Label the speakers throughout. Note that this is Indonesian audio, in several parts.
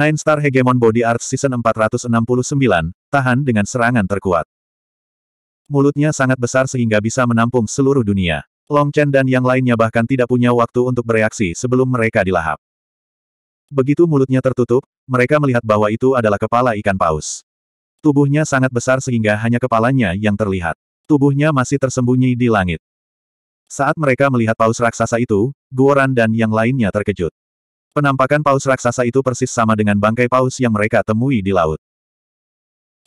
Speaker 1: Nine Star Hegemon Body Art Season 469, tahan dengan serangan terkuat. Mulutnya sangat besar sehingga bisa menampung seluruh dunia. Long Chen dan yang lainnya bahkan tidak punya waktu untuk bereaksi sebelum mereka dilahap. Begitu mulutnya tertutup, mereka melihat bahwa itu adalah kepala ikan paus. Tubuhnya sangat besar sehingga hanya kepalanya yang terlihat. Tubuhnya masih tersembunyi di langit. Saat mereka melihat paus raksasa itu, Guoran dan yang lainnya terkejut. Penampakan paus raksasa itu persis sama dengan bangkai paus yang mereka temui di laut.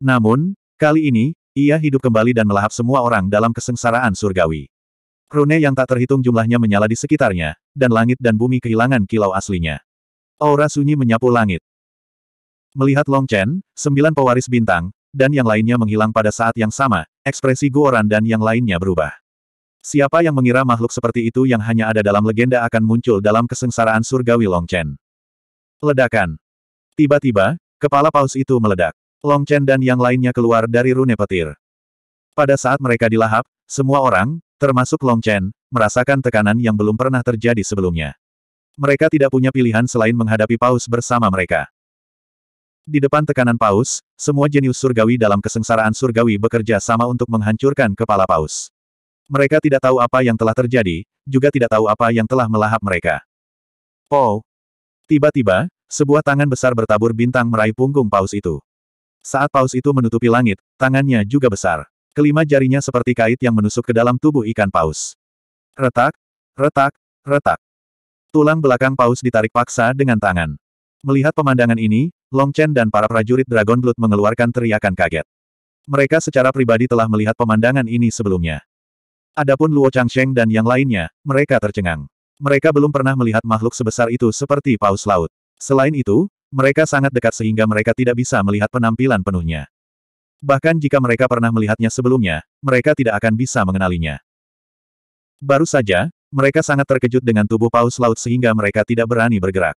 Speaker 1: Namun, kali ini, ia hidup kembali dan melahap semua orang dalam kesengsaraan surgawi. Rune yang tak terhitung jumlahnya menyala di sekitarnya, dan langit dan bumi kehilangan kilau aslinya. Aura sunyi menyapu langit. Melihat Long Chen, sembilan pewaris bintang, dan yang lainnya menghilang pada saat yang sama, ekspresi Guoran dan yang lainnya berubah. Siapa yang mengira makhluk seperti itu yang hanya ada dalam legenda akan muncul dalam kesengsaraan surgawi Long Chen? Ledakan. Tiba-tiba, kepala paus itu meledak. Long Chen dan yang lainnya keluar dari rune petir. Pada saat mereka dilahap, semua orang, termasuk Long Chen, merasakan tekanan yang belum pernah terjadi sebelumnya. Mereka tidak punya pilihan selain menghadapi paus bersama mereka. Di depan tekanan paus, semua jenius surgawi dalam kesengsaraan surgawi bekerja sama untuk menghancurkan kepala paus. Mereka tidak tahu apa yang telah terjadi, juga tidak tahu apa yang telah melahap mereka. Oh! Tiba-tiba, sebuah tangan besar bertabur bintang meraih punggung paus itu. Saat paus itu menutupi langit, tangannya juga besar. Kelima jarinya seperti kait yang menusuk ke dalam tubuh ikan paus. Retak, retak, retak. Tulang belakang paus ditarik paksa dengan tangan. Melihat pemandangan ini, Long Chen dan para prajurit Dragon Blood mengeluarkan teriakan kaget. Mereka secara pribadi telah melihat pemandangan ini sebelumnya. Adapun Luo Changsheng dan yang lainnya, mereka tercengang. Mereka belum pernah melihat makhluk sebesar itu seperti paus laut. Selain itu, mereka sangat dekat sehingga mereka tidak bisa melihat penampilan penuhnya. Bahkan jika mereka pernah melihatnya sebelumnya, mereka tidak akan bisa mengenalinya. Baru saja, mereka sangat terkejut dengan tubuh paus laut sehingga mereka tidak berani bergerak.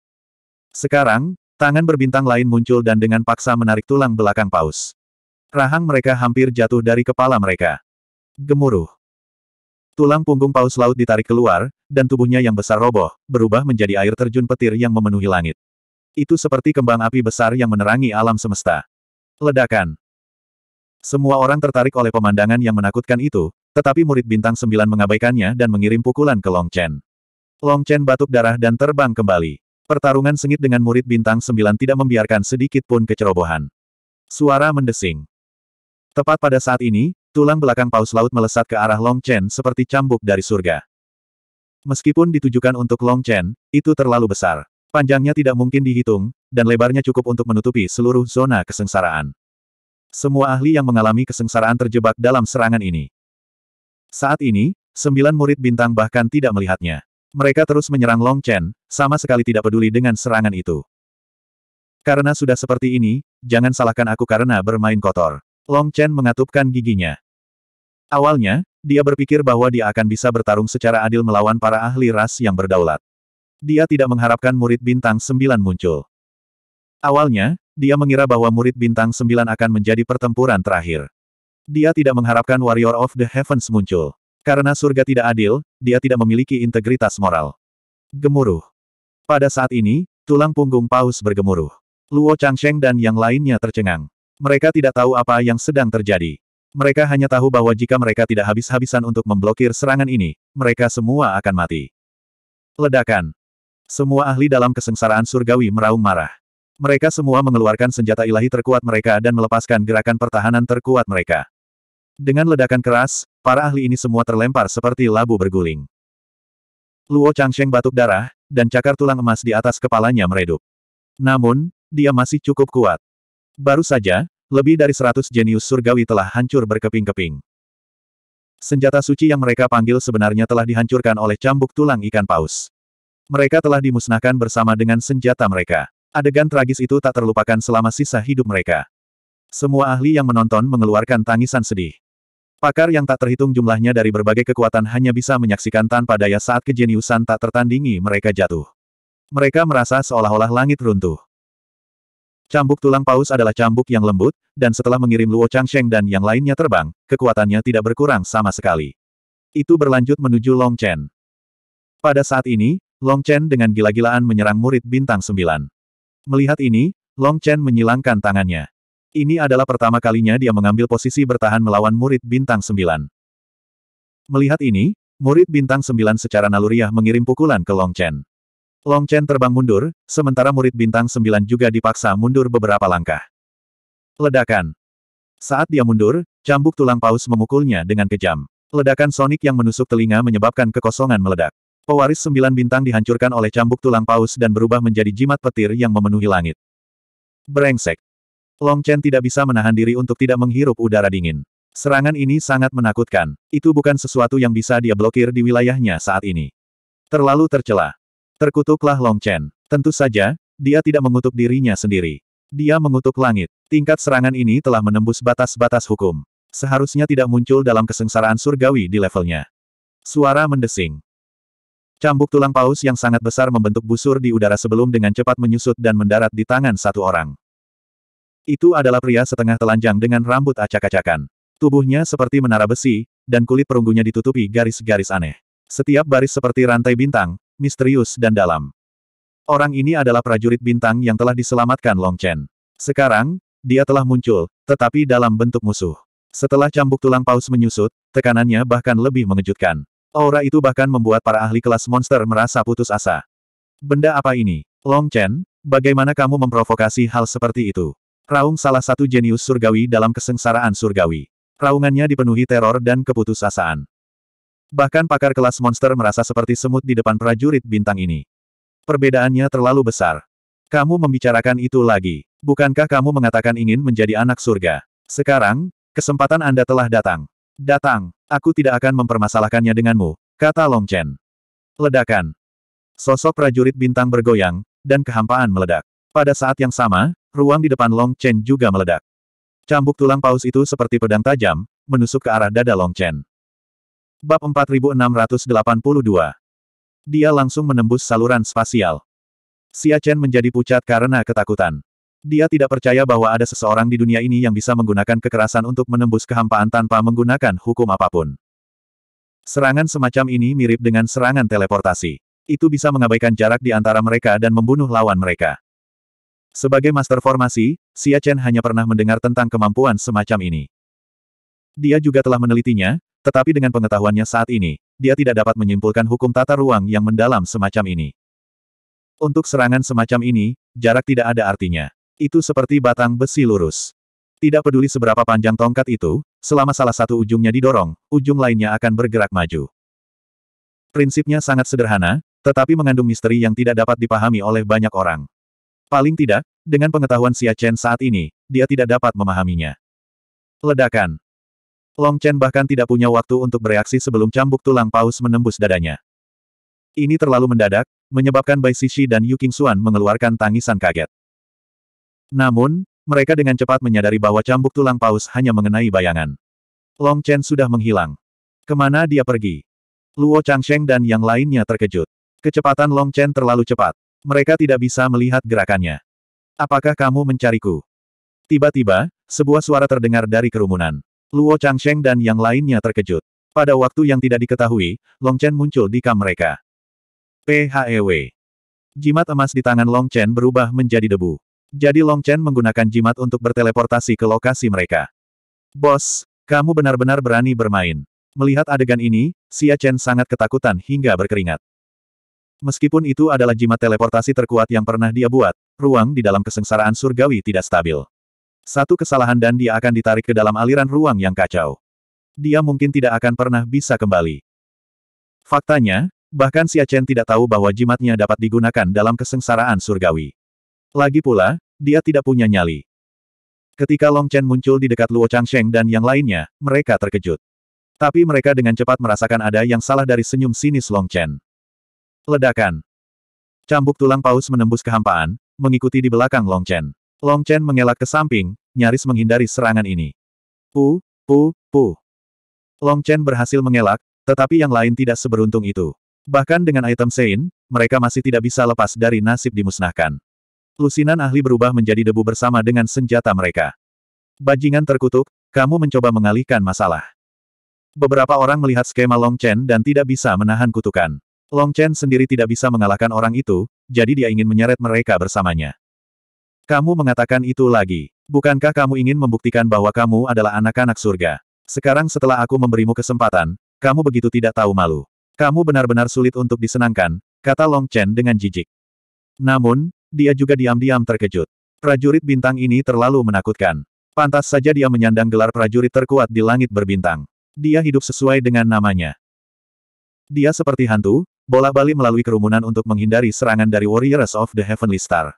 Speaker 1: Sekarang, tangan berbintang lain muncul dan dengan paksa menarik tulang belakang paus. Rahang mereka hampir jatuh dari kepala mereka. Gemuruh. Tulang punggung paus laut ditarik keluar, dan tubuhnya yang besar roboh, berubah menjadi air terjun petir yang memenuhi langit. Itu seperti kembang api besar yang menerangi alam semesta. Ledakan. Semua orang tertarik oleh pemandangan yang menakutkan itu, tetapi murid bintang sembilan mengabaikannya dan mengirim pukulan ke Long Chen. Long Chen batuk darah dan terbang kembali. Pertarungan sengit dengan murid bintang sembilan tidak membiarkan sedikit pun kecerobohan. Suara mendesing. Tepat pada saat ini, Tulang belakang paus laut melesat ke arah Long Chen seperti cambuk dari surga. Meskipun ditujukan untuk Long Chen, itu terlalu besar. Panjangnya tidak mungkin dihitung, dan lebarnya cukup untuk menutupi seluruh zona kesengsaraan. Semua ahli yang mengalami kesengsaraan terjebak dalam serangan ini. Saat ini, sembilan murid bintang bahkan tidak melihatnya. Mereka terus menyerang Long Chen, sama sekali tidak peduli dengan serangan itu. Karena sudah seperti ini, jangan salahkan aku karena bermain kotor. Long Chen mengatupkan giginya. Awalnya, dia berpikir bahwa dia akan bisa bertarung secara adil melawan para ahli ras yang berdaulat. Dia tidak mengharapkan murid bintang sembilan muncul. Awalnya, dia mengira bahwa murid bintang sembilan akan menjadi pertempuran terakhir. Dia tidak mengharapkan Warrior of the Heavens muncul. Karena surga tidak adil, dia tidak memiliki integritas moral. Gemuruh. Pada saat ini, tulang punggung paus bergemuruh. Luo Changsheng dan yang lainnya tercengang. Mereka tidak tahu apa yang sedang terjadi. Mereka hanya tahu bahwa jika mereka tidak habis-habisan untuk memblokir serangan ini, mereka semua akan mati. Ledakan. Semua ahli dalam kesengsaraan surgawi meraung marah. Mereka semua mengeluarkan senjata ilahi terkuat mereka dan melepaskan gerakan pertahanan terkuat mereka. Dengan ledakan keras, para ahli ini semua terlempar seperti labu berguling. Luo Changsheng batuk darah, dan cakar tulang emas di atas kepalanya meredup. Namun, dia masih cukup kuat. Baru saja, lebih dari seratus jenius surgawi telah hancur berkeping-keping. Senjata suci yang mereka panggil sebenarnya telah dihancurkan oleh cambuk tulang ikan paus. Mereka telah dimusnahkan bersama dengan senjata mereka. Adegan tragis itu tak terlupakan selama sisa hidup mereka. Semua ahli yang menonton mengeluarkan tangisan sedih. Pakar yang tak terhitung jumlahnya dari berbagai kekuatan hanya bisa menyaksikan tanpa daya saat kejeniusan tak tertandingi mereka jatuh. Mereka merasa seolah-olah langit runtuh. Cambuk tulang paus adalah cambuk yang lembut, dan setelah mengirim Luo Changsheng dan yang lainnya terbang, kekuatannya tidak berkurang sama sekali. Itu berlanjut menuju Long Chen. Pada saat ini, Long Chen dengan gila-gilaan menyerang murid bintang sembilan. Melihat ini, Long Chen menyilangkan tangannya. Ini adalah pertama kalinya dia mengambil posisi bertahan melawan murid bintang sembilan. Melihat ini, murid bintang sembilan secara naluriah mengirim pukulan ke Long Chen. Long Chen terbang mundur, sementara murid bintang sembilan juga dipaksa mundur beberapa langkah. Ledakan. Saat dia mundur, cambuk tulang paus memukulnya dengan kejam. Ledakan sonik yang menusuk telinga menyebabkan kekosongan meledak. Pewaris sembilan bintang dihancurkan oleh cambuk tulang paus dan berubah menjadi jimat petir yang memenuhi langit. Brengsek. Long Chen tidak bisa menahan diri untuk tidak menghirup udara dingin. Serangan ini sangat menakutkan. Itu bukan sesuatu yang bisa dia blokir di wilayahnya saat ini. Terlalu tercela. Terkutuklah Long Chen. Tentu saja, dia tidak mengutuk dirinya sendiri. Dia mengutuk langit. Tingkat serangan ini telah menembus batas-batas hukum. Seharusnya tidak muncul dalam kesengsaraan surgawi di levelnya. Suara mendesing. Cambuk tulang paus yang sangat besar membentuk busur di udara sebelum dengan cepat menyusut dan mendarat di tangan satu orang. Itu adalah pria setengah telanjang dengan rambut acak-acakan. Tubuhnya seperti menara besi, dan kulit perunggunya ditutupi garis-garis aneh. Setiap baris seperti rantai bintang, misterius dan dalam. Orang ini adalah prajurit bintang yang telah diselamatkan Long Chen. Sekarang, dia telah muncul, tetapi dalam bentuk musuh. Setelah cambuk tulang paus menyusut, tekanannya bahkan lebih mengejutkan. Aura itu bahkan membuat para ahli kelas monster merasa putus asa. Benda apa ini? Long Chen, bagaimana kamu memprovokasi hal seperti itu? Raung salah satu jenius surgawi dalam kesengsaraan surgawi. Raungannya dipenuhi teror dan keputusasaan. Bahkan pakar kelas monster merasa seperti semut di depan prajurit bintang ini. Perbedaannya terlalu besar. Kamu membicarakan itu lagi. Bukankah kamu mengatakan ingin menjadi anak surga? Sekarang, kesempatan Anda telah datang. Datang, aku tidak akan mempermasalahkannya denganmu, kata Long Chen. Ledakan. Sosok prajurit bintang bergoyang, dan kehampaan meledak. Pada saat yang sama, ruang di depan Long Chen juga meledak. Cambuk tulang paus itu seperti pedang tajam, menusuk ke arah dada Long Chen. Bab 4682. Dia langsung menembus saluran spasial. Xia Chen menjadi pucat karena ketakutan. Dia tidak percaya bahwa ada seseorang di dunia ini yang bisa menggunakan kekerasan untuk menembus kehampaan tanpa menggunakan hukum apapun. Serangan semacam ini mirip dengan serangan teleportasi. Itu bisa mengabaikan jarak di antara mereka dan membunuh lawan mereka. Sebagai master formasi, Xia Chen hanya pernah mendengar tentang kemampuan semacam ini. Dia juga telah menelitinya, tetapi dengan pengetahuannya saat ini, dia tidak dapat menyimpulkan hukum tata ruang yang mendalam semacam ini. Untuk serangan semacam ini, jarak tidak ada artinya. Itu seperti batang besi lurus. Tidak peduli seberapa panjang tongkat itu, selama salah satu ujungnya didorong, ujung lainnya akan bergerak maju. Prinsipnya sangat sederhana, tetapi mengandung misteri yang tidak dapat dipahami oleh banyak orang. Paling tidak, dengan pengetahuan Xia Chen saat ini, dia tidak dapat memahaminya. Ledakan. Long Chen bahkan tidak punya waktu untuk bereaksi sebelum cambuk tulang paus menembus dadanya. Ini terlalu mendadak, menyebabkan Bai Sishi dan Yu Xuan mengeluarkan tangisan kaget. Namun, mereka dengan cepat menyadari bahwa cambuk tulang paus hanya mengenai bayangan. Long Chen sudah menghilang. Kemana dia pergi? Luo Changsheng dan yang lainnya terkejut. Kecepatan Long Chen terlalu cepat. Mereka tidak bisa melihat gerakannya. Apakah kamu mencariku? Tiba-tiba, sebuah suara terdengar dari kerumunan. Luo Changsheng dan yang lainnya terkejut. Pada waktu yang tidak diketahui, Long Chen muncul di kam mereka. PHEW. Jimat emas di tangan Long Chen berubah menjadi debu. Jadi Long Chen menggunakan jimat untuk berteleportasi ke lokasi mereka. Bos, kamu benar-benar berani bermain. Melihat adegan ini, Xia Chen sangat ketakutan hingga berkeringat. Meskipun itu adalah jimat teleportasi terkuat yang pernah dia buat, ruang di dalam kesengsaraan surgawi tidak stabil. Satu kesalahan dan dia akan ditarik ke dalam aliran ruang yang kacau. Dia mungkin tidak akan pernah bisa kembali. Faktanya, bahkan Xia Chen tidak tahu bahwa jimatnya dapat digunakan dalam kesengsaraan surgawi. Lagi pula, dia tidak punya nyali. Ketika Long Chen muncul di dekat Luo Changsheng dan yang lainnya, mereka terkejut. Tapi mereka dengan cepat merasakan ada yang salah dari senyum sinis Long Chen. Ledakan. Cambuk tulang paus menembus kehampaan, mengikuti di belakang Long Chen. Long Chen mengelak ke samping, nyaris menghindari serangan ini. Pu, pu, pu. Long Chen berhasil mengelak, tetapi yang lain tidak seberuntung itu. Bahkan dengan item Sein, mereka masih tidak bisa lepas dari nasib dimusnahkan. Lusinan ahli berubah menjadi debu bersama dengan senjata mereka. Bajingan terkutuk, kamu mencoba mengalihkan masalah. Beberapa orang melihat skema Long Chen dan tidak bisa menahan kutukan. Long Chen sendiri tidak bisa mengalahkan orang itu, jadi dia ingin menyeret mereka bersamanya. Kamu mengatakan itu lagi. Bukankah kamu ingin membuktikan bahwa kamu adalah anak-anak surga? Sekarang setelah aku memberimu kesempatan, kamu begitu tidak tahu malu. Kamu benar-benar sulit untuk disenangkan, kata Long Chen dengan jijik. Namun, dia juga diam-diam terkejut. Prajurit bintang ini terlalu menakutkan. Pantas saja dia menyandang gelar prajurit terkuat di langit berbintang. Dia hidup sesuai dengan namanya. Dia seperti hantu, bolak-balik melalui kerumunan untuk menghindari serangan dari Warriors of the Heavenly Star.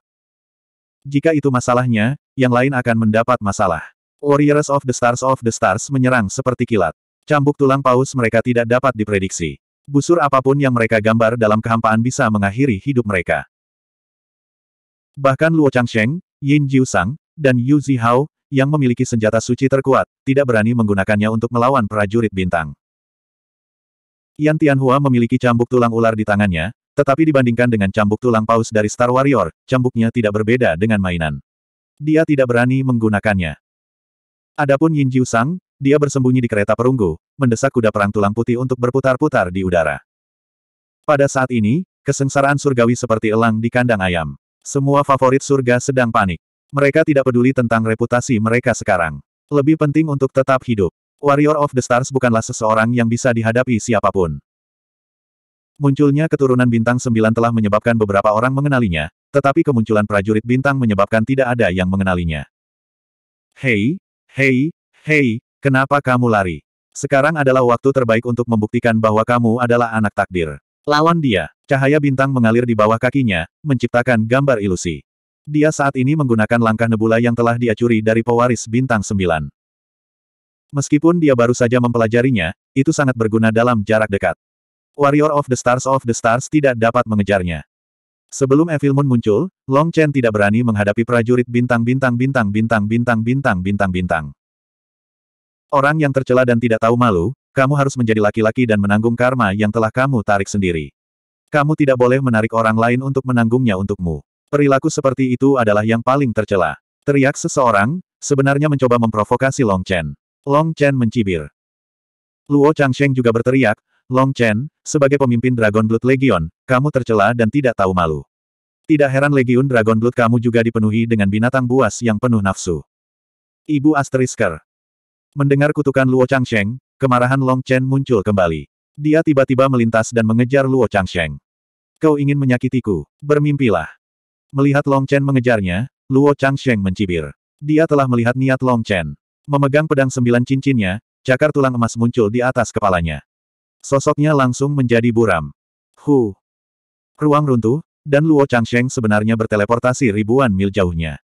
Speaker 1: Jika itu masalahnya, yang lain akan mendapat masalah. Warriors of the Stars of the Stars menyerang seperti kilat. Cambuk tulang paus mereka tidak dapat diprediksi. Busur apapun yang mereka gambar dalam kehampaan bisa mengakhiri hidup mereka. Bahkan Luo Changsheng, Yin Jiusang, dan Yu Zihao, yang memiliki senjata suci terkuat, tidak berani menggunakannya untuk melawan prajurit bintang. Yan Tianhua memiliki cambuk tulang ular di tangannya, tetapi dibandingkan dengan cambuk tulang paus dari Star Warrior, cambuknya tidak berbeda dengan mainan. Dia tidak berani menggunakannya. Adapun Yin Jiu Sang, dia bersembunyi di kereta perunggu, mendesak kuda perang tulang putih untuk berputar-putar di udara. Pada saat ini, kesengsaraan surgawi seperti elang di kandang ayam. Semua favorit surga sedang panik. Mereka tidak peduli tentang reputasi mereka sekarang. Lebih penting untuk tetap hidup. Warrior of the Stars bukanlah seseorang yang bisa dihadapi siapapun. Munculnya keturunan bintang sembilan telah menyebabkan beberapa orang mengenalinya, tetapi kemunculan prajurit bintang menyebabkan tidak ada yang mengenalinya. Hei, hei, hei, kenapa kamu lari? Sekarang adalah waktu terbaik untuk membuktikan bahwa kamu adalah anak takdir. Lawan dia, cahaya bintang mengalir di bawah kakinya, menciptakan gambar ilusi. Dia saat ini menggunakan langkah nebula yang telah dia curi dari pewaris bintang sembilan. Meskipun dia baru saja mempelajarinya, itu sangat berguna dalam jarak dekat. Warrior of the Stars of the Stars tidak dapat mengejarnya. Sebelum Evil Moon muncul, Long Chen tidak berani menghadapi prajurit bintang-bintang-bintang-bintang-bintang-bintang-bintang-bintang. Orang yang tercela dan tidak tahu malu, kamu harus menjadi laki-laki dan menanggung karma yang telah kamu tarik sendiri. Kamu tidak boleh menarik orang lain untuk menanggungnya untukmu. Perilaku seperti itu adalah yang paling tercela. Teriak seseorang, sebenarnya mencoba memprovokasi Long Chen. Long Chen mencibir. Luo Changsheng juga berteriak, Long Chen, sebagai pemimpin Dragon Blood Legion, kamu tercela dan tidak tahu malu. Tidak heran Legion Dragon Blood kamu juga dipenuhi dengan binatang buas yang penuh nafsu. Ibu Asterisker. Mendengar kutukan Luo Changsheng, kemarahan Long Chen muncul kembali. Dia tiba-tiba melintas dan mengejar Luo Changsheng. Kau ingin menyakitiku, bermimpilah. Melihat Long Chen mengejarnya, Luo Changsheng mencibir. Dia telah melihat niat Long Chen. Memegang pedang sembilan cincinnya, cakar tulang emas muncul di atas kepalanya. Sosoknya langsung menjadi buram. Hu. Ruang runtuh, dan Luo Changsheng sebenarnya berteleportasi ribuan mil jauhnya.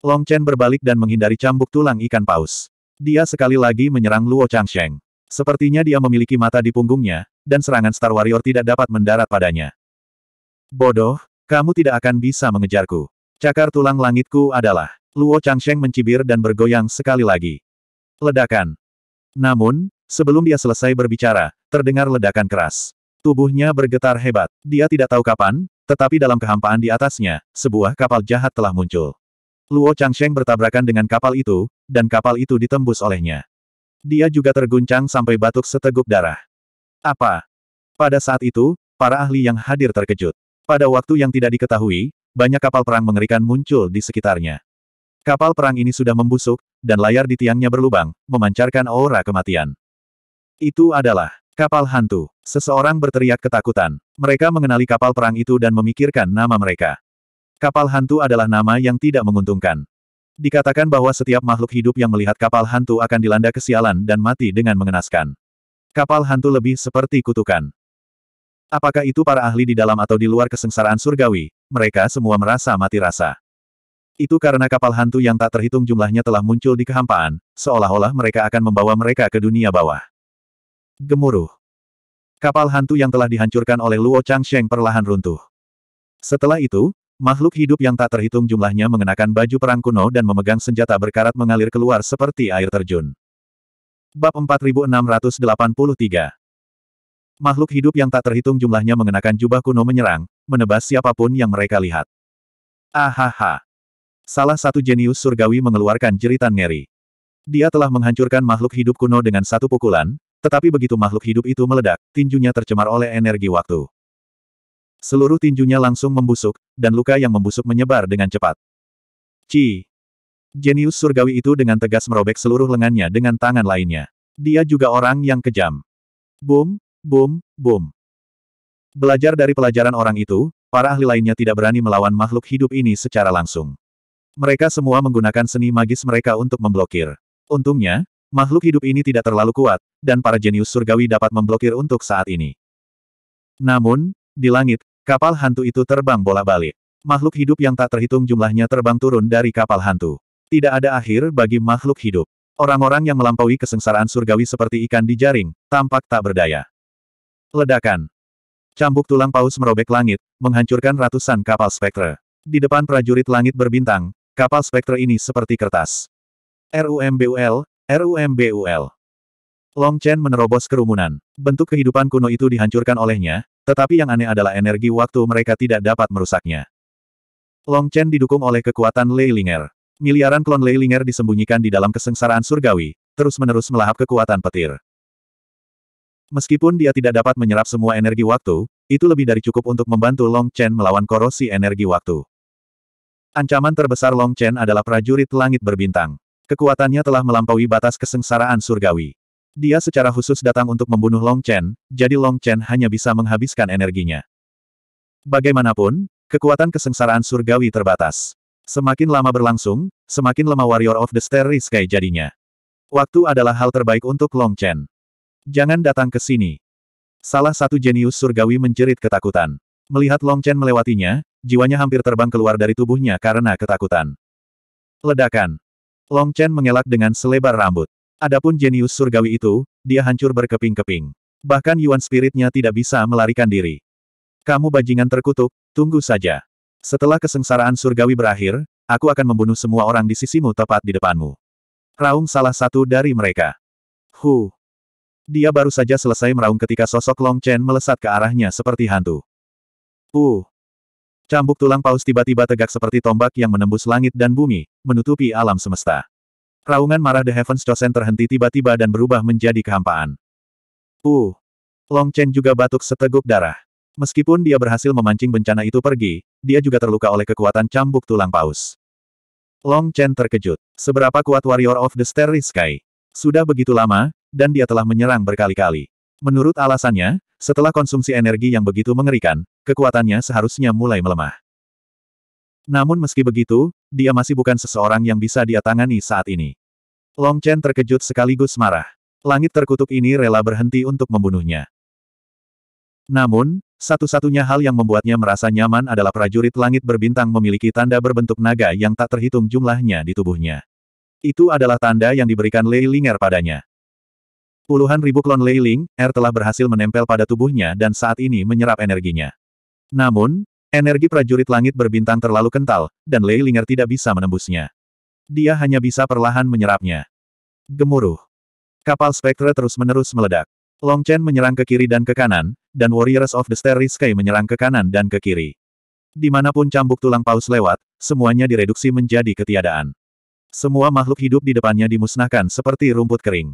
Speaker 1: Long Chen berbalik dan menghindari cambuk tulang ikan paus. Dia sekali lagi menyerang Luo Changsheng. Sepertinya dia memiliki mata di punggungnya, dan serangan Star Warrior tidak dapat mendarat padanya. Bodoh, kamu tidak akan bisa mengejarku. Cakar tulang langitku adalah. Luo Changsheng mencibir dan bergoyang sekali lagi. Ledakan. Namun, sebelum dia selesai berbicara, Terdengar ledakan keras. Tubuhnya bergetar hebat. Dia tidak tahu kapan, tetapi dalam kehampaan di atasnya, sebuah kapal jahat telah muncul. Luo Changsheng bertabrakan dengan kapal itu, dan kapal itu ditembus olehnya. Dia juga terguncang sampai batuk seteguk darah. Apa? Pada saat itu, para ahli yang hadir terkejut. Pada waktu yang tidak diketahui, banyak kapal perang mengerikan muncul di sekitarnya. Kapal perang ini sudah membusuk, dan layar di tiangnya berlubang, memancarkan aura kematian. Itu adalah Kapal hantu. Seseorang berteriak ketakutan. Mereka mengenali kapal perang itu dan memikirkan nama mereka. Kapal hantu adalah nama yang tidak menguntungkan. Dikatakan bahwa setiap makhluk hidup yang melihat kapal hantu akan dilanda kesialan dan mati dengan mengenaskan. Kapal hantu lebih seperti kutukan. Apakah itu para ahli di dalam atau di luar kesengsaraan surgawi, mereka semua merasa mati rasa. Itu karena kapal hantu yang tak terhitung jumlahnya telah muncul di kehampaan, seolah-olah mereka akan membawa mereka ke dunia bawah gemuruh. Kapal hantu yang telah dihancurkan oleh Luo Changsheng perlahan runtuh. Setelah itu, makhluk hidup yang tak terhitung jumlahnya mengenakan baju perang kuno dan memegang senjata berkarat mengalir keluar seperti air terjun. Bab 4683 Makhluk hidup yang tak terhitung jumlahnya mengenakan jubah kuno menyerang, menebas siapapun yang mereka lihat. Ahaha. Salah satu jenius surgawi mengeluarkan jeritan ngeri. Dia telah menghancurkan makhluk hidup kuno dengan satu pukulan, tetapi begitu makhluk hidup itu meledak, tinjunya tercemar oleh energi waktu. Seluruh tinjunya langsung membusuk, dan luka yang membusuk menyebar dengan cepat. Ci! Jenius surgawi itu dengan tegas merobek seluruh lengannya dengan tangan lainnya. Dia juga orang yang kejam. Boom, boom, boom. Belajar dari pelajaran orang itu, para ahli lainnya tidak berani melawan makhluk hidup ini secara langsung. Mereka semua menggunakan seni magis mereka untuk memblokir. Untungnya, Makhluk hidup ini tidak terlalu kuat, dan para jenius surgawi dapat memblokir untuk saat ini. Namun, di langit, kapal hantu itu terbang bolak-balik. Makhluk hidup yang tak terhitung jumlahnya terbang turun dari kapal hantu. Tidak ada akhir bagi makhluk hidup. Orang-orang yang melampaui kesengsaraan surgawi seperti ikan di jaring, tampak tak berdaya. Ledakan. Cambuk tulang paus merobek langit, menghancurkan ratusan kapal spektre. Di depan prajurit langit berbintang, kapal spektre ini seperti kertas. RUMBUL, RUMBUL. Long Chen menerobos kerumunan. Bentuk kehidupan kuno itu dihancurkan olehnya, tetapi yang aneh adalah energi waktu mereka tidak dapat merusaknya. Long Chen didukung oleh kekuatan Lei Ling'er. Miliaran klon Lei Ling'er disembunyikan di dalam kesengsaraan surgawi, terus-menerus melahap kekuatan petir. Meskipun dia tidak dapat menyerap semua energi waktu, itu lebih dari cukup untuk membantu Long Chen melawan korosi energi waktu. Ancaman terbesar Long Chen adalah prajurit langit berbintang. Kekuatannya telah melampaui batas kesengsaraan surgawi. Dia secara khusus datang untuk membunuh Long Chen, jadi Long Chen hanya bisa menghabiskan energinya. Bagaimanapun, kekuatan kesengsaraan surgawi terbatas. Semakin lama berlangsung, semakin lemah Warrior of the Starry Sky jadinya. Waktu adalah hal terbaik untuk Long Chen. Jangan datang ke sini. Salah satu jenius surgawi menjerit ketakutan. Melihat Long Chen melewatinya, jiwanya hampir terbang keluar dari tubuhnya karena ketakutan. Ledakan. Long Chen mengelak dengan selebar rambut. Adapun jenius surgawi itu, dia hancur berkeping-keping. Bahkan Yuan spiritnya tidak bisa melarikan diri. Kamu bajingan terkutuk, tunggu saja. Setelah kesengsaraan surgawi berakhir, aku akan membunuh semua orang di sisimu tepat di depanmu. Raung salah satu dari mereka. Hu. Dia baru saja selesai meraung ketika sosok Long Chen melesat ke arahnya seperti hantu. Uh. Cambuk tulang paus tiba-tiba tegak seperti tombak yang menembus langit dan bumi, menutupi alam semesta. Raungan marah The Heavens Chosen terhenti tiba-tiba dan berubah menjadi kehampaan. Uh! Long Chen juga batuk seteguk darah. Meskipun dia berhasil memancing bencana itu pergi, dia juga terluka oleh kekuatan cambuk tulang paus. Long Chen terkejut. Seberapa kuat Warrior of the Starry Sky? Sudah begitu lama, dan dia telah menyerang berkali-kali. Menurut alasannya, setelah konsumsi energi yang begitu mengerikan, kekuatannya seharusnya mulai melemah. Namun meski begitu, dia masih bukan seseorang yang bisa dia tangani saat ini. Long Chen terkejut sekaligus marah. Langit terkutuk ini rela berhenti untuk membunuhnya. Namun, satu-satunya hal yang membuatnya merasa nyaman adalah prajurit langit berbintang memiliki tanda berbentuk naga yang tak terhitung jumlahnya di tubuhnya. Itu adalah tanda yang diberikan Lei Linger padanya. Puluhan ribu klon Lei Ling, er telah berhasil menempel pada tubuhnya dan saat ini menyerap energinya. Namun, energi prajurit langit berbintang terlalu kental, dan Lei Linger tidak bisa menembusnya. Dia hanya bisa perlahan menyerapnya. Gemuruh. Kapal Spectre terus-menerus meledak. Long Chen menyerang ke kiri dan ke kanan, dan Warriors of the Starry Sky menyerang ke kanan dan ke kiri. Dimanapun cambuk tulang paus lewat, semuanya direduksi menjadi ketiadaan. Semua makhluk hidup di depannya dimusnahkan seperti rumput kering.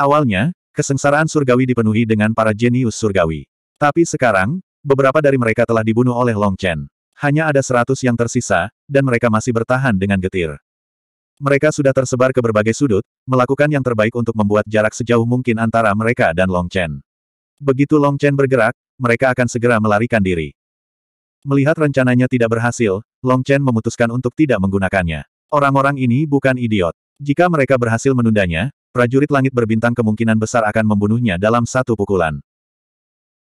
Speaker 1: Awalnya, kesengsaraan surgawi dipenuhi dengan para jenius surgawi. Tapi sekarang, beberapa dari mereka telah dibunuh oleh Long Chen. Hanya ada seratus yang tersisa, dan mereka masih bertahan dengan getir. Mereka sudah tersebar ke berbagai sudut, melakukan yang terbaik untuk membuat jarak sejauh mungkin antara mereka dan Long Chen. Begitu Long Chen bergerak, mereka akan segera melarikan diri. Melihat rencananya tidak berhasil, Long Chen memutuskan untuk tidak menggunakannya. Orang-orang ini bukan idiot. Jika mereka berhasil menundanya, prajurit langit berbintang kemungkinan besar akan membunuhnya dalam satu pukulan.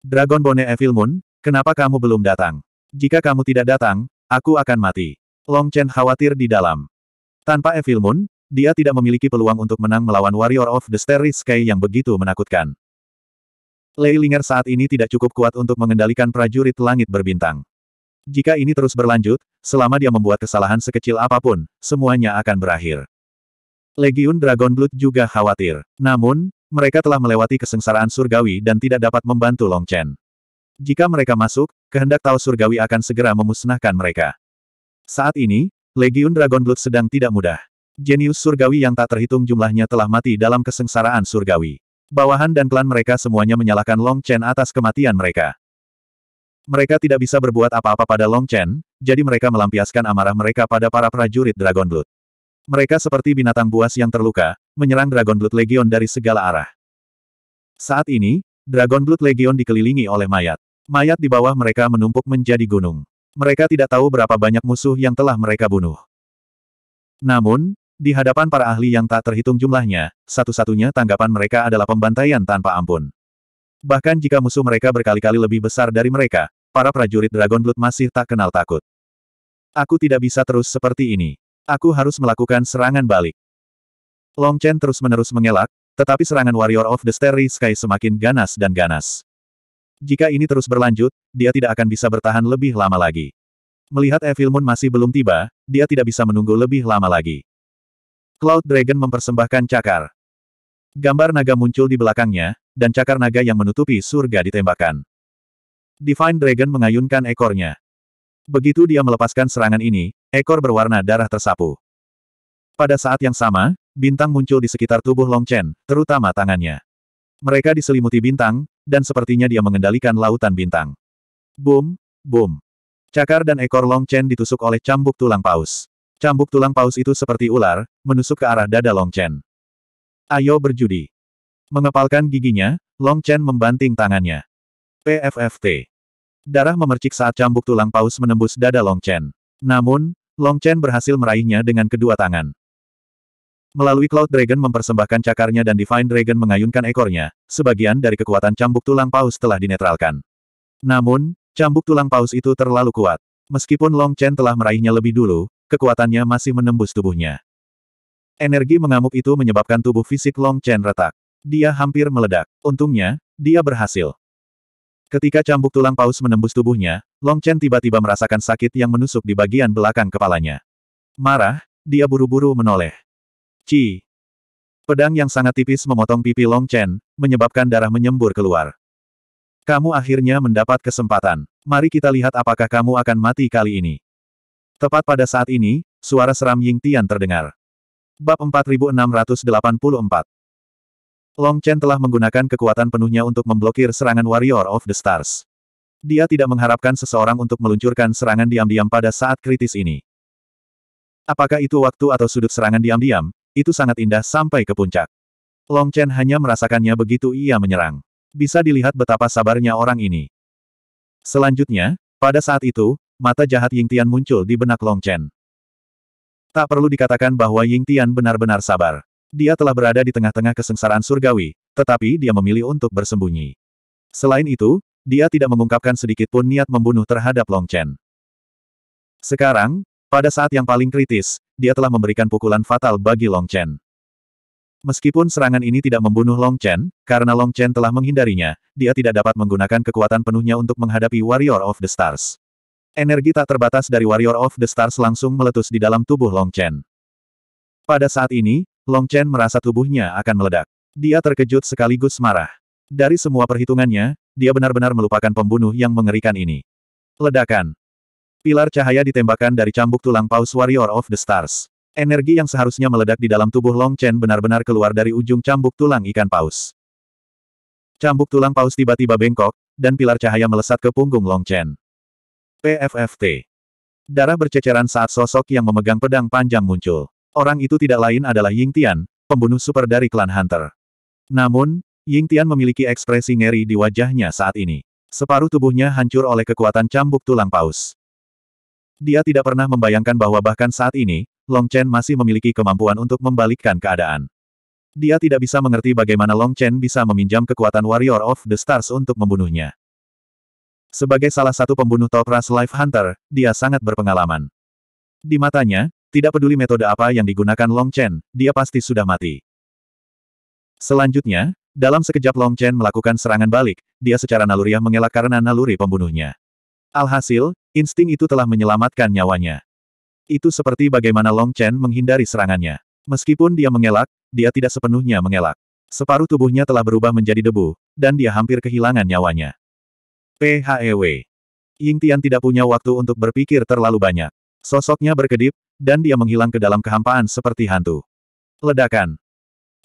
Speaker 1: Dragon Bone Evil Moon, kenapa kamu belum datang? Jika kamu tidak datang, aku akan mati. Long Chen khawatir di dalam. Tanpa Evil Moon, dia tidak memiliki peluang untuk menang melawan Warrior of the Starry Sky yang begitu menakutkan. Lei Linger saat ini tidak cukup kuat untuk mengendalikan prajurit langit berbintang. Jika ini terus berlanjut, selama dia membuat kesalahan sekecil apapun, semuanya akan berakhir. Legiun Dragonblood juga khawatir. Namun, mereka telah melewati kesengsaraan surgawi dan tidak dapat membantu Long Chen. Jika mereka masuk, kehendak Tao surgawi akan segera memusnahkan mereka. Saat ini, Legiun Dragonblood sedang tidak mudah. Jenius surgawi yang tak terhitung jumlahnya telah mati dalam kesengsaraan surgawi. Bawahan dan klan mereka semuanya menyalahkan Long Chen atas kematian mereka. Mereka tidak bisa berbuat apa-apa pada Long Chen, jadi mereka melampiaskan amarah mereka pada para prajurit Dragonblood. Mereka seperti binatang buas yang terluka, menyerang Dragon Blood Legion dari segala arah. Saat ini, Dragon Blood Legion dikelilingi oleh mayat. Mayat di bawah mereka menumpuk menjadi gunung. Mereka tidak tahu berapa banyak musuh yang telah mereka bunuh. Namun, di hadapan para ahli yang tak terhitung jumlahnya, satu-satunya tanggapan mereka adalah pembantaian tanpa ampun. Bahkan jika musuh mereka berkali-kali lebih besar dari mereka, para prajurit Dragon Blood masih tak kenal takut. Aku tidak bisa terus seperti ini. Aku harus melakukan serangan balik. Long Chen terus-menerus mengelak, tetapi serangan Warrior of the Starry Sky semakin ganas dan ganas. Jika ini terus berlanjut, dia tidak akan bisa bertahan lebih lama lagi. Melihat Evil Moon masih belum tiba, dia tidak bisa menunggu lebih lama lagi. Cloud Dragon mempersembahkan cakar. Gambar naga muncul di belakangnya, dan cakar naga yang menutupi surga ditembakkan. Divine Dragon mengayunkan ekornya. Begitu dia melepaskan serangan ini, ekor berwarna darah tersapu. Pada saat yang sama, bintang muncul di sekitar tubuh Long Chen, terutama tangannya. Mereka diselimuti bintang, dan sepertinya dia mengendalikan lautan bintang. Boom, boom. Cakar dan ekor Long Chen ditusuk oleh cambuk tulang paus. Cambuk tulang paus itu seperti ular, menusuk ke arah dada Long Chen. Ayo berjudi. Mengepalkan giginya, Long Chen membanting tangannya. PFFT. Darah memercik saat cambuk tulang paus menembus dada Long Chen. Namun, Long Chen berhasil meraihnya dengan kedua tangan. Melalui Cloud Dragon mempersembahkan cakarnya dan Divine Dragon mengayunkan ekornya, sebagian dari kekuatan cambuk tulang paus telah dinetralkan. Namun, cambuk tulang paus itu terlalu kuat. Meskipun Long Chen telah meraihnya lebih dulu, kekuatannya masih menembus tubuhnya. Energi mengamuk itu menyebabkan tubuh fisik Long Chen retak. Dia hampir meledak. Untungnya, dia berhasil. Ketika cambuk tulang paus menembus tubuhnya, Long Chen tiba-tiba merasakan sakit yang menusuk di bagian belakang kepalanya. Marah, dia buru-buru menoleh. Ci. Pedang yang sangat tipis memotong pipi Long Chen, menyebabkan darah menyembur keluar. Kamu akhirnya mendapat kesempatan. Mari kita lihat apakah kamu akan mati kali ini. Tepat pada saat ini, suara seram Ying Tian terdengar. Bab 4684 Long Chen telah menggunakan kekuatan penuhnya untuk memblokir serangan Warrior of the Stars. Dia tidak mengharapkan seseorang untuk meluncurkan serangan diam-diam pada saat kritis ini. Apakah itu waktu atau sudut serangan diam-diam, itu sangat indah sampai ke puncak. Long Chen hanya merasakannya begitu ia menyerang. Bisa dilihat betapa sabarnya orang ini. Selanjutnya, pada saat itu, mata jahat Ying Tian muncul di benak Long Chen. Tak perlu dikatakan bahwa Ying Tian benar-benar sabar. Dia telah berada di tengah-tengah kesengsaraan surgawi, tetapi dia memilih untuk bersembunyi. Selain itu, dia tidak mengungkapkan sedikit pun niat membunuh terhadap Long Chen. Sekarang, pada saat yang paling kritis, dia telah memberikan pukulan fatal bagi Long Chen. Meskipun serangan ini tidak membunuh Long Chen, karena Long Chen telah menghindarinya, dia tidak dapat menggunakan kekuatan penuhnya untuk menghadapi Warrior of the Stars. Energi tak terbatas dari Warrior of the Stars langsung meletus di dalam tubuh Long Chen. Pada saat ini, Long Chen merasa tubuhnya akan meledak. Dia terkejut sekaligus marah. Dari semua perhitungannya, dia benar-benar melupakan pembunuh yang mengerikan ini. Ledakan. Pilar cahaya ditembakkan dari cambuk tulang paus Warrior of the Stars. Energi yang seharusnya meledak di dalam tubuh Long Chen benar-benar keluar dari ujung cambuk tulang ikan paus. Cambuk tulang paus tiba-tiba bengkok, dan pilar cahaya melesat ke punggung Long Chen. PFFT. Darah berceceran saat sosok yang memegang pedang panjang muncul. Orang itu tidak lain adalah Ying Tian, pembunuh super dari klan Hunter. Namun, Ying Tian memiliki ekspresi ngeri di wajahnya saat ini. Separuh tubuhnya hancur oleh kekuatan cambuk tulang paus. Dia tidak pernah membayangkan bahwa bahkan saat ini, Long Chen masih memiliki kemampuan untuk membalikkan keadaan. Dia tidak bisa mengerti bagaimana Long Chen bisa meminjam kekuatan Warrior of the Stars untuk membunuhnya. Sebagai salah satu pembunuh top ras Life Hunter, dia sangat berpengalaman. Di matanya, tidak peduli metode apa yang digunakan Long Chen, dia pasti sudah mati. Selanjutnya, dalam sekejap Long Chen melakukan serangan balik, dia secara naluriah mengelak karena naluri pembunuhnya. Alhasil, insting itu telah menyelamatkan nyawanya. Itu seperti bagaimana Long Chen menghindari serangannya. Meskipun dia mengelak, dia tidak sepenuhnya mengelak. Separuh tubuhnya telah berubah menjadi debu, dan dia hampir kehilangan nyawanya. PHEW. Ying Tian tidak punya waktu untuk berpikir terlalu banyak. Sosoknya berkedip, dan dia menghilang ke dalam kehampaan seperti hantu. Ledakan.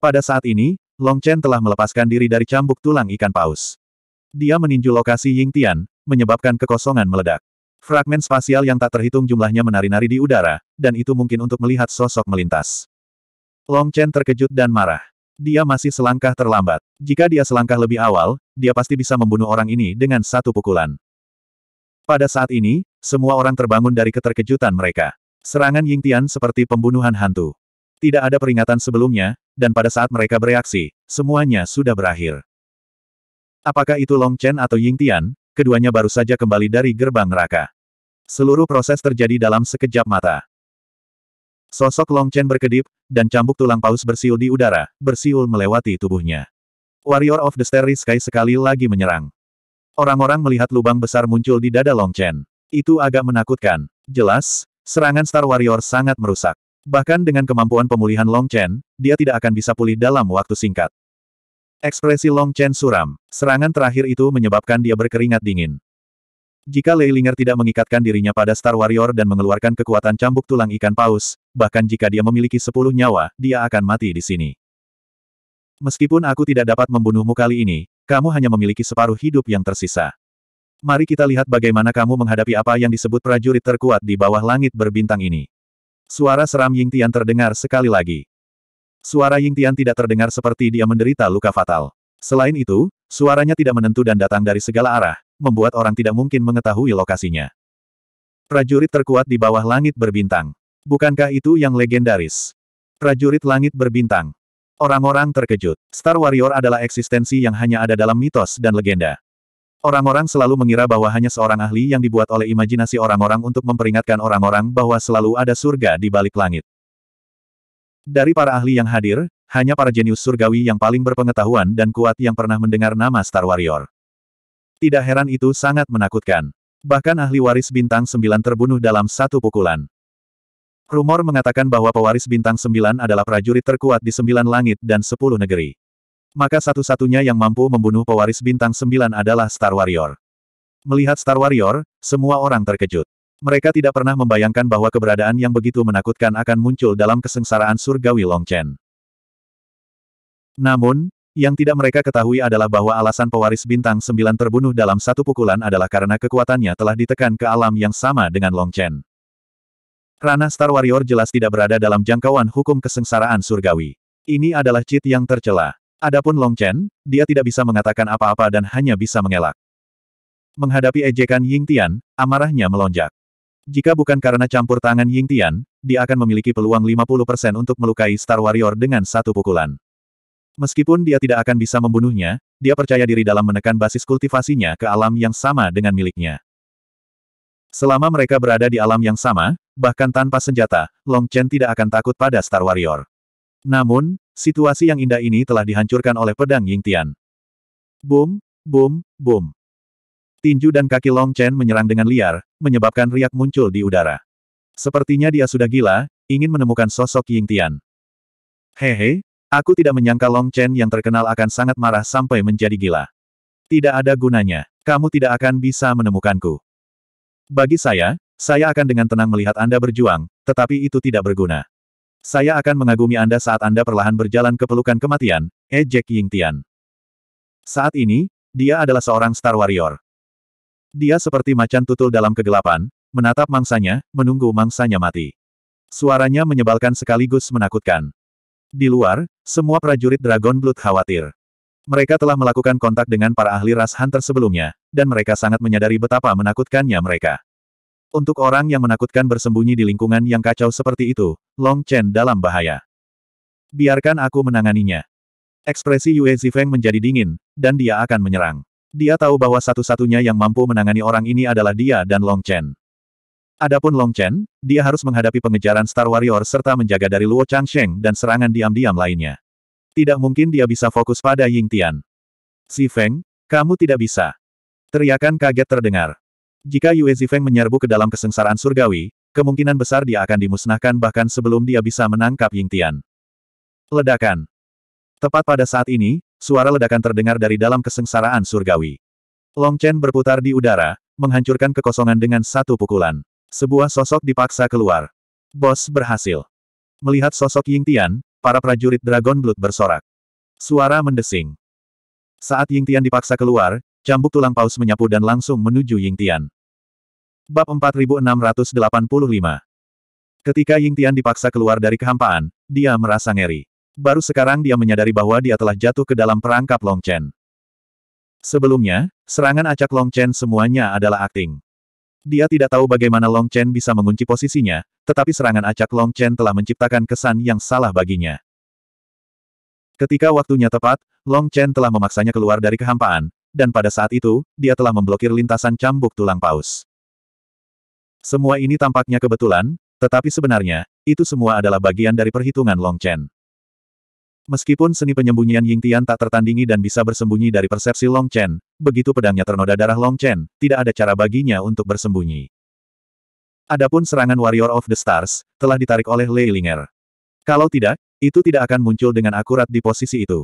Speaker 1: Pada saat ini, Long Chen telah melepaskan diri dari cambuk tulang ikan paus. Dia meninju lokasi Ying Tian, menyebabkan kekosongan meledak. Fragmen spasial yang tak terhitung jumlahnya menari-nari di udara, dan itu mungkin untuk melihat sosok melintas. Long Chen terkejut dan marah. Dia masih selangkah terlambat. Jika dia selangkah lebih awal, dia pasti bisa membunuh orang ini dengan satu pukulan. Pada saat ini, semua orang terbangun dari keterkejutan mereka. Serangan Ying Tian seperti pembunuhan hantu. Tidak ada peringatan sebelumnya, dan pada saat mereka bereaksi, semuanya sudah berakhir. Apakah itu Long Chen atau Ying Tian, keduanya baru saja kembali dari gerbang neraka. Seluruh proses terjadi dalam sekejap mata. Sosok Long Chen berkedip, dan cambuk tulang paus bersiul di udara, bersiul melewati tubuhnya. Warrior of the Starry Sky sekali lagi menyerang. Orang-orang melihat lubang besar muncul di dada Long Chen. Itu agak menakutkan. Jelas, serangan Star Warrior sangat merusak. Bahkan dengan kemampuan pemulihan Long Chen, dia tidak akan bisa pulih dalam waktu singkat. Ekspresi Long Chen suram. Serangan terakhir itu menyebabkan dia berkeringat dingin. Jika Lei Ling'er tidak mengikatkan dirinya pada Star Warrior dan mengeluarkan kekuatan cambuk tulang ikan paus, bahkan jika dia memiliki sepuluh nyawa, dia akan mati di sini. Meskipun aku tidak dapat membunuhmu kali ini, kamu hanya memiliki separuh hidup yang tersisa. Mari kita lihat bagaimana kamu menghadapi apa yang disebut prajurit terkuat di bawah langit berbintang ini. Suara seram Ying Tian terdengar sekali lagi. Suara Ying Tian tidak terdengar seperti dia menderita luka fatal. Selain itu, suaranya tidak menentu dan datang dari segala arah, membuat orang tidak mungkin mengetahui lokasinya. Prajurit terkuat di bawah langit berbintang. Bukankah itu yang legendaris? Prajurit langit berbintang. Orang-orang terkejut. Star Warrior adalah eksistensi yang hanya ada dalam mitos dan legenda. Orang-orang selalu mengira bahwa hanya seorang ahli yang dibuat oleh imajinasi orang-orang untuk memperingatkan orang-orang bahwa selalu ada surga di balik langit. Dari para ahli yang hadir, hanya para jenius surgawi yang paling berpengetahuan dan kuat yang pernah mendengar nama Star Warrior. Tidak heran itu sangat menakutkan. Bahkan ahli waris bintang 9 terbunuh dalam satu pukulan. Rumor mengatakan bahwa pewaris bintang 9 adalah prajurit terkuat di sembilan langit dan sepuluh negeri. Maka satu-satunya yang mampu membunuh pewaris bintang sembilan adalah Star Warrior. Melihat Star Warrior, semua orang terkejut. Mereka tidak pernah membayangkan bahwa keberadaan yang begitu menakutkan akan muncul dalam kesengsaraan surgawi Long Chen. Namun, yang tidak mereka ketahui adalah bahwa alasan pewaris bintang sembilan terbunuh dalam satu pukulan adalah karena kekuatannya telah ditekan ke alam yang sama dengan Long Chen. Ranah Star Warrior jelas tidak berada dalam jangkauan hukum kesengsaraan surgawi. Ini adalah cheat yang tercela. Adapun Long Chen, dia tidak bisa mengatakan apa-apa dan hanya bisa mengelak. Menghadapi ejekan Ying Tian, amarahnya melonjak. Jika bukan karena campur tangan Ying Tian, dia akan memiliki peluang 50% untuk melukai Star Warrior dengan satu pukulan. Meskipun dia tidak akan bisa membunuhnya, dia percaya diri dalam menekan basis kultivasinya ke alam yang sama dengan miliknya. Selama mereka berada di alam yang sama, bahkan tanpa senjata, Long Chen tidak akan takut pada Star Warrior. Namun, Situasi yang indah ini telah dihancurkan oleh pedang Ying Tian. Boom, boom, boom. Tinju dan kaki Long Chen menyerang dengan liar, menyebabkan riak muncul di udara. Sepertinya dia sudah gila, ingin menemukan sosok Ying Tian. Hehe, aku tidak menyangka Long Chen yang terkenal akan sangat marah sampai menjadi gila. Tidak ada gunanya, kamu tidak akan bisa menemukanku. Bagi saya, saya akan dengan tenang melihat Anda berjuang, tetapi itu tidak berguna. Saya akan mengagumi Anda saat Anda perlahan berjalan ke pelukan kematian, Ejek eh, Ying Tian. Saat ini, dia adalah seorang Star Warrior. Dia seperti macan tutul dalam kegelapan, menatap mangsanya, menunggu mangsanya mati. Suaranya menyebalkan sekaligus menakutkan. Di luar, semua prajurit Dragon Blood khawatir. Mereka telah melakukan kontak dengan para ahli ras hunter sebelumnya, dan mereka sangat menyadari betapa menakutkannya mereka. Untuk orang yang menakutkan bersembunyi di lingkungan yang kacau seperti itu, Long Chen dalam bahaya. Biarkan aku menanganinya. Ekspresi Yue Zifeng menjadi dingin, dan dia akan menyerang. Dia tahu bahwa satu-satunya yang mampu menangani orang ini adalah dia dan Long Chen. Adapun Long Chen, dia harus menghadapi pengejaran Star Warrior serta menjaga dari Luo Changsheng dan serangan diam-diam lainnya. Tidak mungkin dia bisa fokus pada Ying Tian. Zifeng, kamu tidak bisa. Teriakan kaget terdengar. Jika Yue Zifeng menyerbu ke dalam kesengsaraan surgawi, kemungkinan besar dia akan dimusnahkan bahkan sebelum dia bisa menangkap Ying Tian. Ledakan. Tepat pada saat ini, suara ledakan terdengar dari dalam kesengsaraan surgawi. Long Chen berputar di udara, menghancurkan kekosongan dengan satu pukulan. Sebuah sosok dipaksa keluar. Bos berhasil. Melihat sosok Ying Tian, para prajurit Dragon Blood bersorak. Suara mendesing. Saat Ying Tian dipaksa keluar, Cambuk tulang paus menyapu dan langsung menuju Ying Tian. Bab 4685 Ketika Ying Tian dipaksa keluar dari kehampaan, dia merasa ngeri. Baru sekarang dia menyadari bahwa dia telah jatuh ke dalam perangkap Long Chen. Sebelumnya, serangan acak Long Chen semuanya adalah akting. Dia tidak tahu bagaimana Long Chen bisa mengunci posisinya, tetapi serangan acak Long Chen telah menciptakan kesan yang salah baginya. Ketika waktunya tepat, Long Chen telah memaksanya keluar dari kehampaan, dan pada saat itu, dia telah memblokir lintasan cambuk tulang paus. Semua ini tampaknya kebetulan, tetapi sebenarnya, itu semua adalah bagian dari perhitungan Long Chen. Meskipun seni penyembunyian Ying Tian tak tertandingi dan bisa bersembunyi dari persepsi Long Chen, begitu pedangnya ternoda darah Long Chen, tidak ada cara baginya untuk bersembunyi. Adapun serangan Warrior of the Stars, telah ditarik oleh Lei Linger. Kalau tidak, itu tidak akan muncul dengan akurat di posisi itu.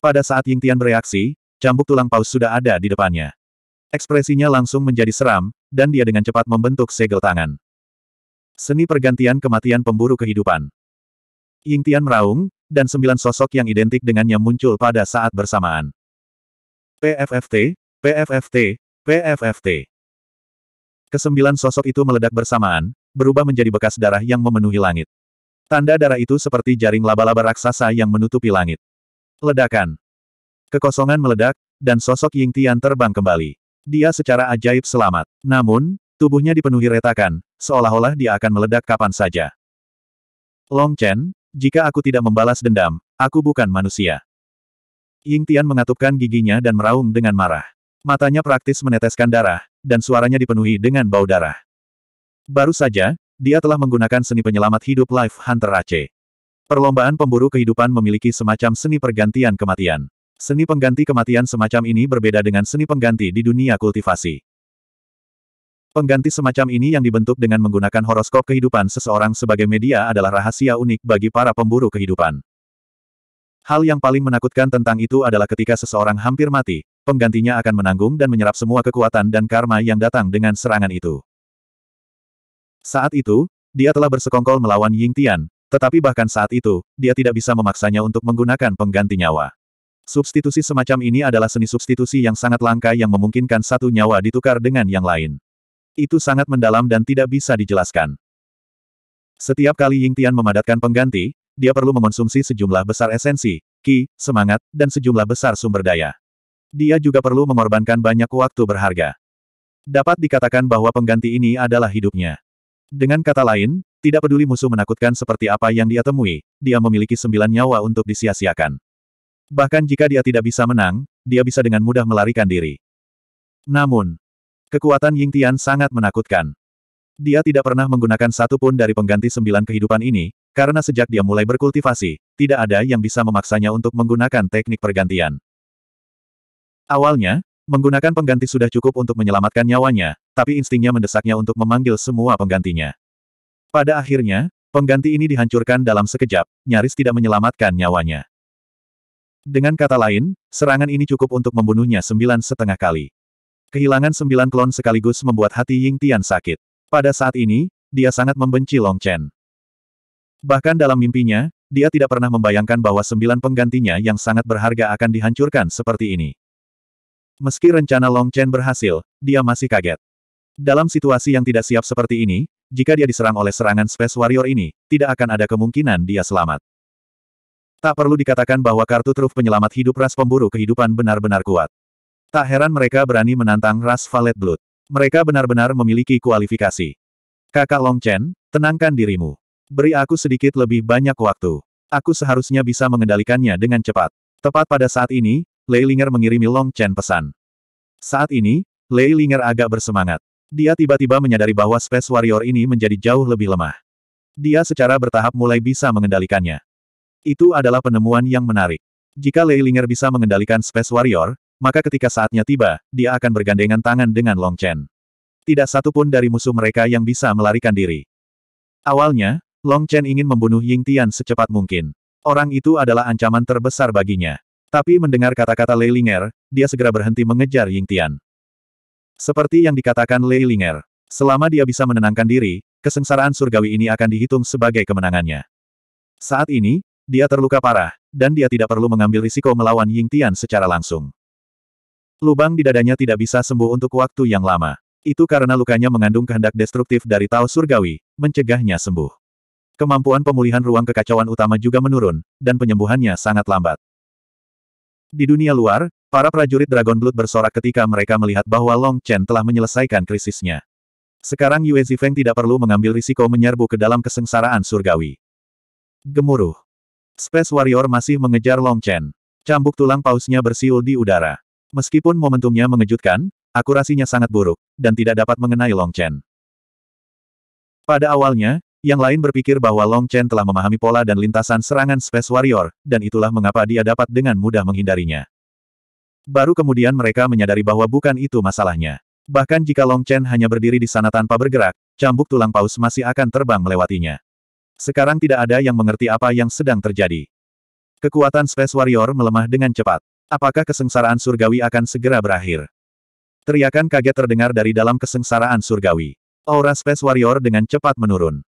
Speaker 1: Pada saat Ying Tian bereaksi, Cambuk tulang paus sudah ada di depannya. Ekspresinya langsung menjadi seram, dan dia dengan cepat membentuk segel tangan. Seni pergantian kematian pemburu kehidupan. Ying Tian meraung, dan sembilan sosok yang identik dengannya muncul pada saat bersamaan. PFFT, PFFT, PFFT. Kesembilan sosok itu meledak bersamaan, berubah menjadi bekas darah yang memenuhi langit. Tanda darah itu seperti jaring laba-laba raksasa yang menutupi langit. Ledakan. Kekosongan meledak, dan sosok Ying Tian terbang kembali. Dia secara ajaib selamat. Namun, tubuhnya dipenuhi retakan, seolah-olah dia akan meledak kapan saja. Long Chen, jika aku tidak membalas dendam, aku bukan manusia. Ying Tian mengatupkan giginya dan meraung dengan marah. Matanya praktis meneteskan darah, dan suaranya dipenuhi dengan bau darah. Baru saja, dia telah menggunakan seni penyelamat hidup Life Hunter Aceh. Perlombaan pemburu kehidupan memiliki semacam seni pergantian kematian. Seni pengganti kematian semacam ini berbeda dengan seni pengganti di dunia kultivasi. Pengganti semacam ini yang dibentuk dengan menggunakan horoskop kehidupan seseorang sebagai media adalah rahasia unik bagi para pemburu kehidupan. Hal yang paling menakutkan tentang itu adalah ketika seseorang hampir mati, penggantinya akan menanggung dan menyerap semua kekuatan dan karma yang datang dengan serangan itu. Saat itu, dia telah bersekongkol melawan Ying Tian, tetapi bahkan saat itu, dia tidak bisa memaksanya untuk menggunakan pengganti nyawa. Substitusi semacam ini adalah seni substitusi yang sangat langka yang memungkinkan satu nyawa ditukar dengan yang lain. Itu sangat mendalam dan tidak bisa dijelaskan. Setiap kali Ying Tian memadatkan pengganti, dia perlu mengonsumsi sejumlah besar esensi, ki, semangat, dan sejumlah besar sumber daya. Dia juga perlu mengorbankan banyak waktu berharga. Dapat dikatakan bahwa pengganti ini adalah hidupnya. Dengan kata lain, tidak peduli musuh menakutkan seperti apa yang dia temui, dia memiliki sembilan nyawa untuk disia-siakan. Bahkan jika dia tidak bisa menang, dia bisa dengan mudah melarikan diri. Namun, kekuatan Ying Tian sangat menakutkan. Dia tidak pernah menggunakan satu pun dari pengganti sembilan kehidupan ini, karena sejak dia mulai berkultivasi, tidak ada yang bisa memaksanya untuk menggunakan teknik pergantian. Awalnya, menggunakan pengganti sudah cukup untuk menyelamatkan nyawanya, tapi instingnya mendesaknya untuk memanggil semua penggantinya. Pada akhirnya, pengganti ini dihancurkan dalam sekejap, nyaris tidak menyelamatkan nyawanya. Dengan kata lain, serangan ini cukup untuk membunuhnya sembilan setengah kali. Kehilangan sembilan klon sekaligus membuat hati Ying Tian sakit. Pada saat ini, dia sangat membenci Long Chen. Bahkan dalam mimpinya, dia tidak pernah membayangkan bahwa sembilan penggantinya yang sangat berharga akan dihancurkan seperti ini. Meski rencana Long Chen berhasil, dia masih kaget. Dalam situasi yang tidak siap seperti ini, jika dia diserang oleh serangan Space Warrior ini, tidak akan ada kemungkinan dia selamat. Tak perlu dikatakan bahwa kartu truf penyelamat hidup ras pemburu kehidupan benar-benar kuat. Tak heran mereka berani menantang ras Valet Blood. Mereka benar-benar memiliki kualifikasi. Kakak Long Chen, tenangkan dirimu. Beri aku sedikit lebih banyak waktu. Aku seharusnya bisa mengendalikannya dengan cepat. Tepat pada saat ini, Lei Linger mengirimi Long Chen pesan. Saat ini, Lei Linger agak bersemangat. Dia tiba-tiba menyadari bahwa Space Warrior ini menjadi jauh lebih lemah. Dia secara bertahap mulai bisa mengendalikannya. Itu adalah penemuan yang menarik. Jika Lei Ling'er bisa mengendalikan Space Warrior, maka ketika saatnya tiba, dia akan bergandengan tangan dengan Long Chen. Tidak satupun dari musuh mereka yang bisa melarikan diri. Awalnya, Long Chen ingin membunuh Ying Tian secepat mungkin. Orang itu adalah ancaman terbesar baginya. Tapi mendengar kata-kata Lei Ling'er, dia segera berhenti mengejar Ying Tian. Seperti yang dikatakan Lei Ling'er, selama dia bisa menenangkan diri, kesengsaraan surgawi ini akan dihitung sebagai kemenangannya. Saat ini, dia terluka parah, dan dia tidak perlu mengambil risiko melawan Ying Tian secara langsung. Lubang di dadanya tidak bisa sembuh untuk waktu yang lama. Itu karena lukanya mengandung kehendak destruktif dari Tao Surgawi, mencegahnya sembuh. Kemampuan pemulihan ruang kekacauan utama juga menurun, dan penyembuhannya sangat lambat. Di dunia luar, para prajurit Dragon Blood bersorak ketika mereka melihat bahwa Long Chen telah menyelesaikan krisisnya. Sekarang Yue Zifeng tidak perlu mengambil risiko menyerbu ke dalam kesengsaraan surgawi. Gemuruh. Space Warrior masih mengejar Long Chen. Cambuk tulang pausnya bersiul di udara. Meskipun momentumnya mengejutkan, akurasinya sangat buruk, dan tidak dapat mengenai Long Chen. Pada awalnya, yang lain berpikir bahwa Long Chen telah memahami pola dan lintasan serangan Space Warrior, dan itulah mengapa dia dapat dengan mudah menghindarinya. Baru kemudian mereka menyadari bahwa bukan itu masalahnya. Bahkan jika Long Chen hanya berdiri di sana tanpa bergerak, cambuk tulang paus masih akan terbang melewatinya. Sekarang tidak ada yang mengerti apa yang sedang terjadi. Kekuatan Space Warrior melemah dengan cepat. Apakah kesengsaraan surgawi akan segera berakhir? Teriakan kaget terdengar dari dalam kesengsaraan surgawi. Aura Space Warrior dengan cepat menurun.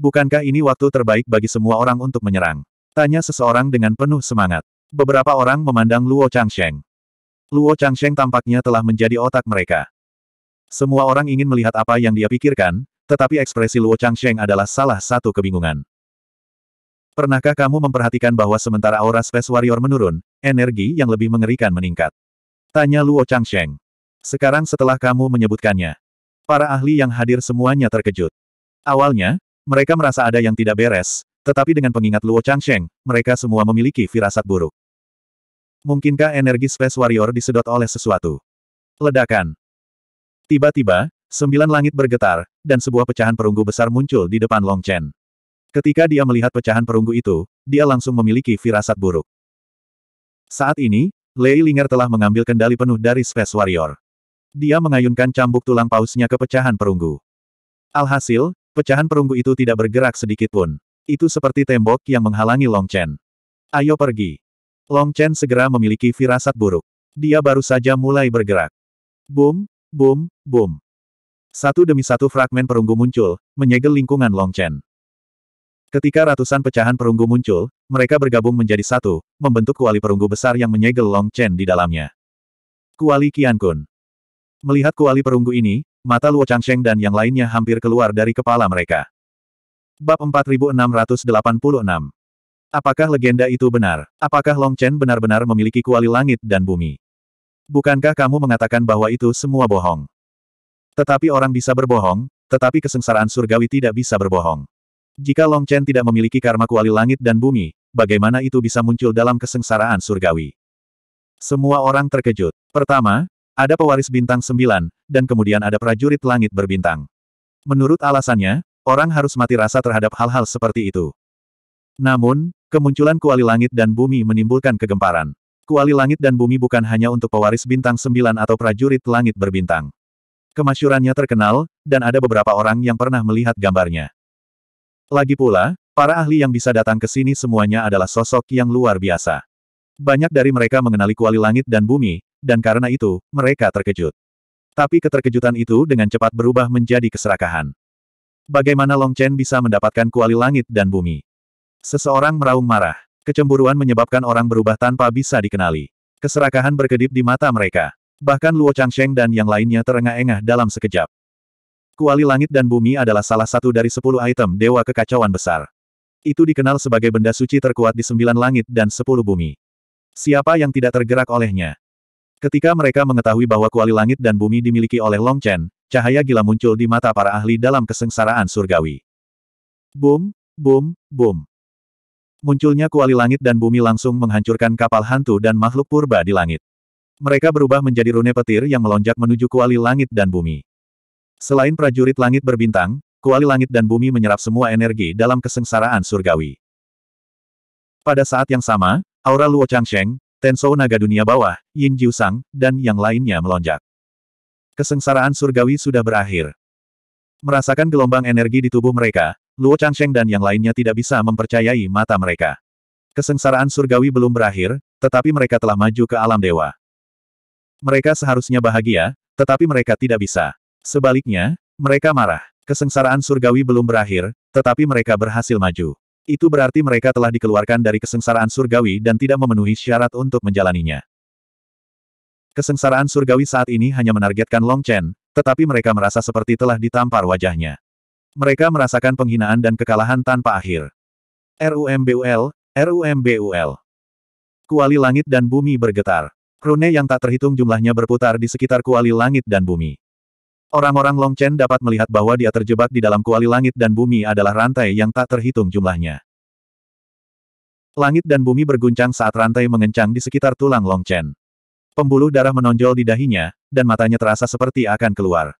Speaker 1: Bukankah ini waktu terbaik bagi semua orang untuk menyerang? Tanya seseorang dengan penuh semangat. Beberapa orang memandang Luo Changsheng. Luo Changsheng tampaknya telah menjadi otak mereka. Semua orang ingin melihat apa yang dia pikirkan, tetapi ekspresi Luo Changsheng adalah salah satu kebingungan. Pernahkah kamu memperhatikan bahwa sementara aura Space Warrior menurun, energi yang lebih mengerikan meningkat? Tanya Luo Changsheng. Sekarang setelah kamu menyebutkannya, para ahli yang hadir semuanya terkejut. Awalnya, mereka merasa ada yang tidak beres, tetapi dengan pengingat Luo Changsheng, mereka semua memiliki firasat buruk. Mungkinkah energi Space Warrior disedot oleh sesuatu? Ledakan. Tiba-tiba, sembilan langit bergetar, dan sebuah pecahan perunggu besar muncul di depan Long Chen. Ketika dia melihat pecahan perunggu itu, dia langsung memiliki firasat buruk. Saat ini, Lei Linger telah mengambil kendali penuh dari Space Warrior. Dia mengayunkan cambuk tulang pausnya ke pecahan perunggu. Alhasil, pecahan perunggu itu tidak bergerak sedikit pun. Itu seperti tembok yang menghalangi Long Chen. Ayo pergi. Long Chen segera memiliki firasat buruk. Dia baru saja mulai bergerak. Boom, boom, boom. Satu demi satu fragmen perunggu muncul, menyegel lingkungan Long Chen. Ketika ratusan pecahan perunggu muncul, mereka bergabung menjadi satu, membentuk kuali perunggu besar yang menyegel Long Chen di dalamnya. Kuali Kun. Melihat kuali perunggu ini, mata Luo Changsheng dan yang lainnya hampir keluar dari kepala mereka. Bab 4686 Apakah legenda itu benar? Apakah Long Chen benar-benar memiliki kuali langit dan bumi? Bukankah kamu mengatakan bahwa itu semua bohong? Tetapi orang bisa berbohong, tetapi kesengsaraan surgawi tidak bisa berbohong. Jika Long Chen tidak memiliki karma kuali langit dan bumi, bagaimana itu bisa muncul dalam kesengsaraan surgawi? Semua orang terkejut. Pertama, ada pewaris bintang sembilan, dan kemudian ada prajurit langit berbintang. Menurut alasannya, orang harus mati rasa terhadap hal-hal seperti itu. Namun, kemunculan kuali langit dan bumi menimbulkan kegemparan. Kuali langit dan bumi bukan hanya untuk pewaris bintang sembilan atau prajurit langit berbintang. Kemasyurannya terkenal, dan ada beberapa orang yang pernah melihat gambarnya. Lagi pula, para ahli yang bisa datang ke sini semuanya adalah sosok yang luar biasa. Banyak dari mereka mengenali kuali langit dan bumi, dan karena itu, mereka terkejut. Tapi keterkejutan itu dengan cepat berubah menjadi keserakahan. Bagaimana Long Chen bisa mendapatkan kuali langit dan bumi? Seseorang meraung marah. Kecemburuan menyebabkan orang berubah tanpa bisa dikenali. Keserakahan berkedip di mata mereka. Bahkan Luo Changsheng dan yang lainnya terengah-engah dalam sekejap. Kuali langit dan bumi adalah salah satu dari sepuluh item Dewa Kekacauan Besar. Itu dikenal sebagai benda suci terkuat di sembilan langit dan sepuluh bumi. Siapa yang tidak tergerak olehnya? Ketika mereka mengetahui bahwa kuali langit dan bumi dimiliki oleh Long Chen, cahaya gila muncul di mata para ahli dalam kesengsaraan surgawi. Boom, boom, boom. Munculnya kuali langit dan bumi langsung menghancurkan kapal hantu dan makhluk purba di langit. Mereka berubah menjadi rune petir yang melonjak menuju kuali langit dan bumi. Selain prajurit langit berbintang, kuali langit dan bumi menyerap semua energi dalam kesengsaraan surgawi. Pada saat yang sama, aura Luo Changsheng, Tensou Naga Dunia Bawah, Yin Jiusang, dan yang lainnya melonjak. Kesengsaraan surgawi sudah berakhir. Merasakan gelombang energi di tubuh mereka, Luo Changsheng dan yang lainnya tidak bisa mempercayai mata mereka. Kesengsaraan surgawi belum berakhir, tetapi mereka telah maju ke alam dewa. Mereka seharusnya bahagia, tetapi mereka tidak bisa. Sebaliknya, mereka marah. Kesengsaraan surgawi belum berakhir, tetapi mereka berhasil maju. Itu berarti mereka telah dikeluarkan dari kesengsaraan surgawi dan tidak memenuhi syarat untuk menjalaninya. Kesengsaraan surgawi saat ini hanya menargetkan Long Chen, tetapi mereka merasa seperti telah ditampar wajahnya. Mereka merasakan penghinaan dan kekalahan tanpa akhir. RUMBUL, RUMBUL. Kuali langit dan bumi bergetar. Rune yang tak terhitung jumlahnya berputar di sekitar kuali langit dan bumi. Orang-orang Long Chen dapat melihat bahwa dia terjebak di dalam kuali langit dan bumi adalah rantai yang tak terhitung jumlahnya. Langit dan bumi berguncang saat rantai mengencang di sekitar tulang Long Chen. Pembuluh darah menonjol di dahinya, dan matanya terasa seperti akan keluar.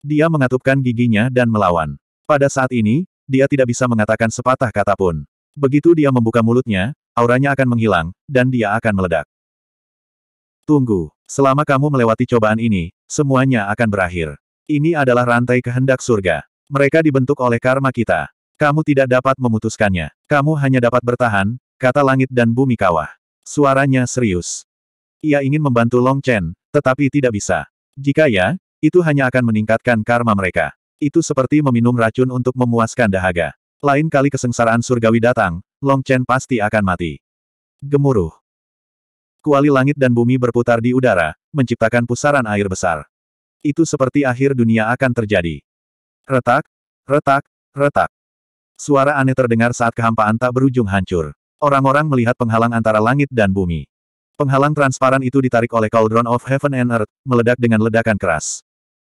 Speaker 1: Dia mengatupkan giginya dan melawan. Pada saat ini, dia tidak bisa mengatakan sepatah kata pun. Begitu dia membuka mulutnya, auranya akan menghilang, dan dia akan meledak. Tunggu, selama kamu melewati cobaan ini, semuanya akan berakhir. Ini adalah rantai kehendak surga. Mereka dibentuk oleh karma kita. Kamu tidak dapat memutuskannya. Kamu hanya dapat bertahan, kata langit dan bumi kawah. Suaranya serius. Ia ingin membantu Long Chen, tetapi tidak bisa. Jika ya, itu hanya akan meningkatkan karma mereka. Itu seperti meminum racun untuk memuaskan dahaga. Lain kali kesengsaraan surgawi datang, Long Chen pasti akan mati. Gemuruh. Kuali langit dan bumi berputar di udara, menciptakan pusaran air besar. Itu seperti akhir dunia akan terjadi. Retak, retak, retak. Suara aneh terdengar saat kehampaan tak berujung hancur. Orang-orang melihat penghalang antara langit dan bumi. Penghalang transparan itu ditarik oleh Cauldron of Heaven and Earth, meledak dengan ledakan keras.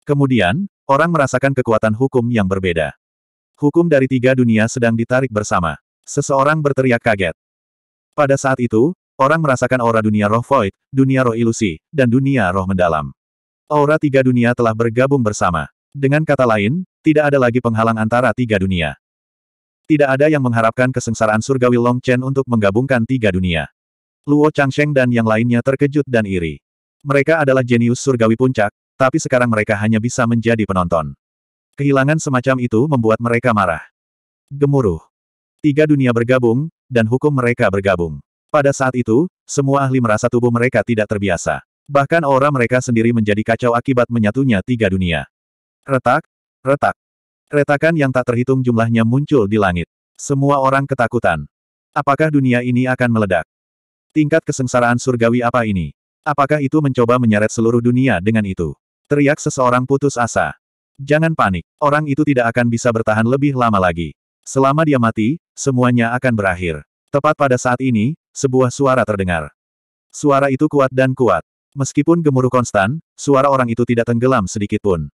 Speaker 1: Kemudian, orang merasakan kekuatan hukum yang berbeda. Hukum dari tiga dunia sedang ditarik bersama. Seseorang berteriak kaget. Pada saat itu, Orang merasakan aura dunia roh void, dunia roh ilusi, dan dunia roh mendalam. Aura tiga dunia telah bergabung bersama. Dengan kata lain, tidak ada lagi penghalang antara tiga dunia. Tidak ada yang mengharapkan kesengsaraan surgawi Long Chen untuk menggabungkan tiga dunia. Luo Changsheng dan yang lainnya terkejut dan iri. Mereka adalah jenius surgawi puncak, tapi sekarang mereka hanya bisa menjadi penonton. Kehilangan semacam itu membuat mereka marah. Gemuruh. Tiga dunia bergabung, dan hukum mereka bergabung. Pada saat itu, semua ahli merasa tubuh mereka tidak terbiasa. Bahkan aura mereka sendiri menjadi kacau akibat menyatunya tiga dunia. Retak, retak. Retakan yang tak terhitung jumlahnya muncul di langit. Semua orang ketakutan. Apakah dunia ini akan meledak? Tingkat kesengsaraan surgawi apa ini? Apakah itu mencoba menyeret seluruh dunia dengan itu? Teriak seseorang putus asa. Jangan panik, orang itu tidak akan bisa bertahan lebih lama lagi. Selama dia mati, semuanya akan berakhir. Tepat pada saat ini, sebuah suara terdengar. Suara itu kuat dan kuat. Meskipun gemuruh konstan, suara orang itu tidak tenggelam sedikit pun.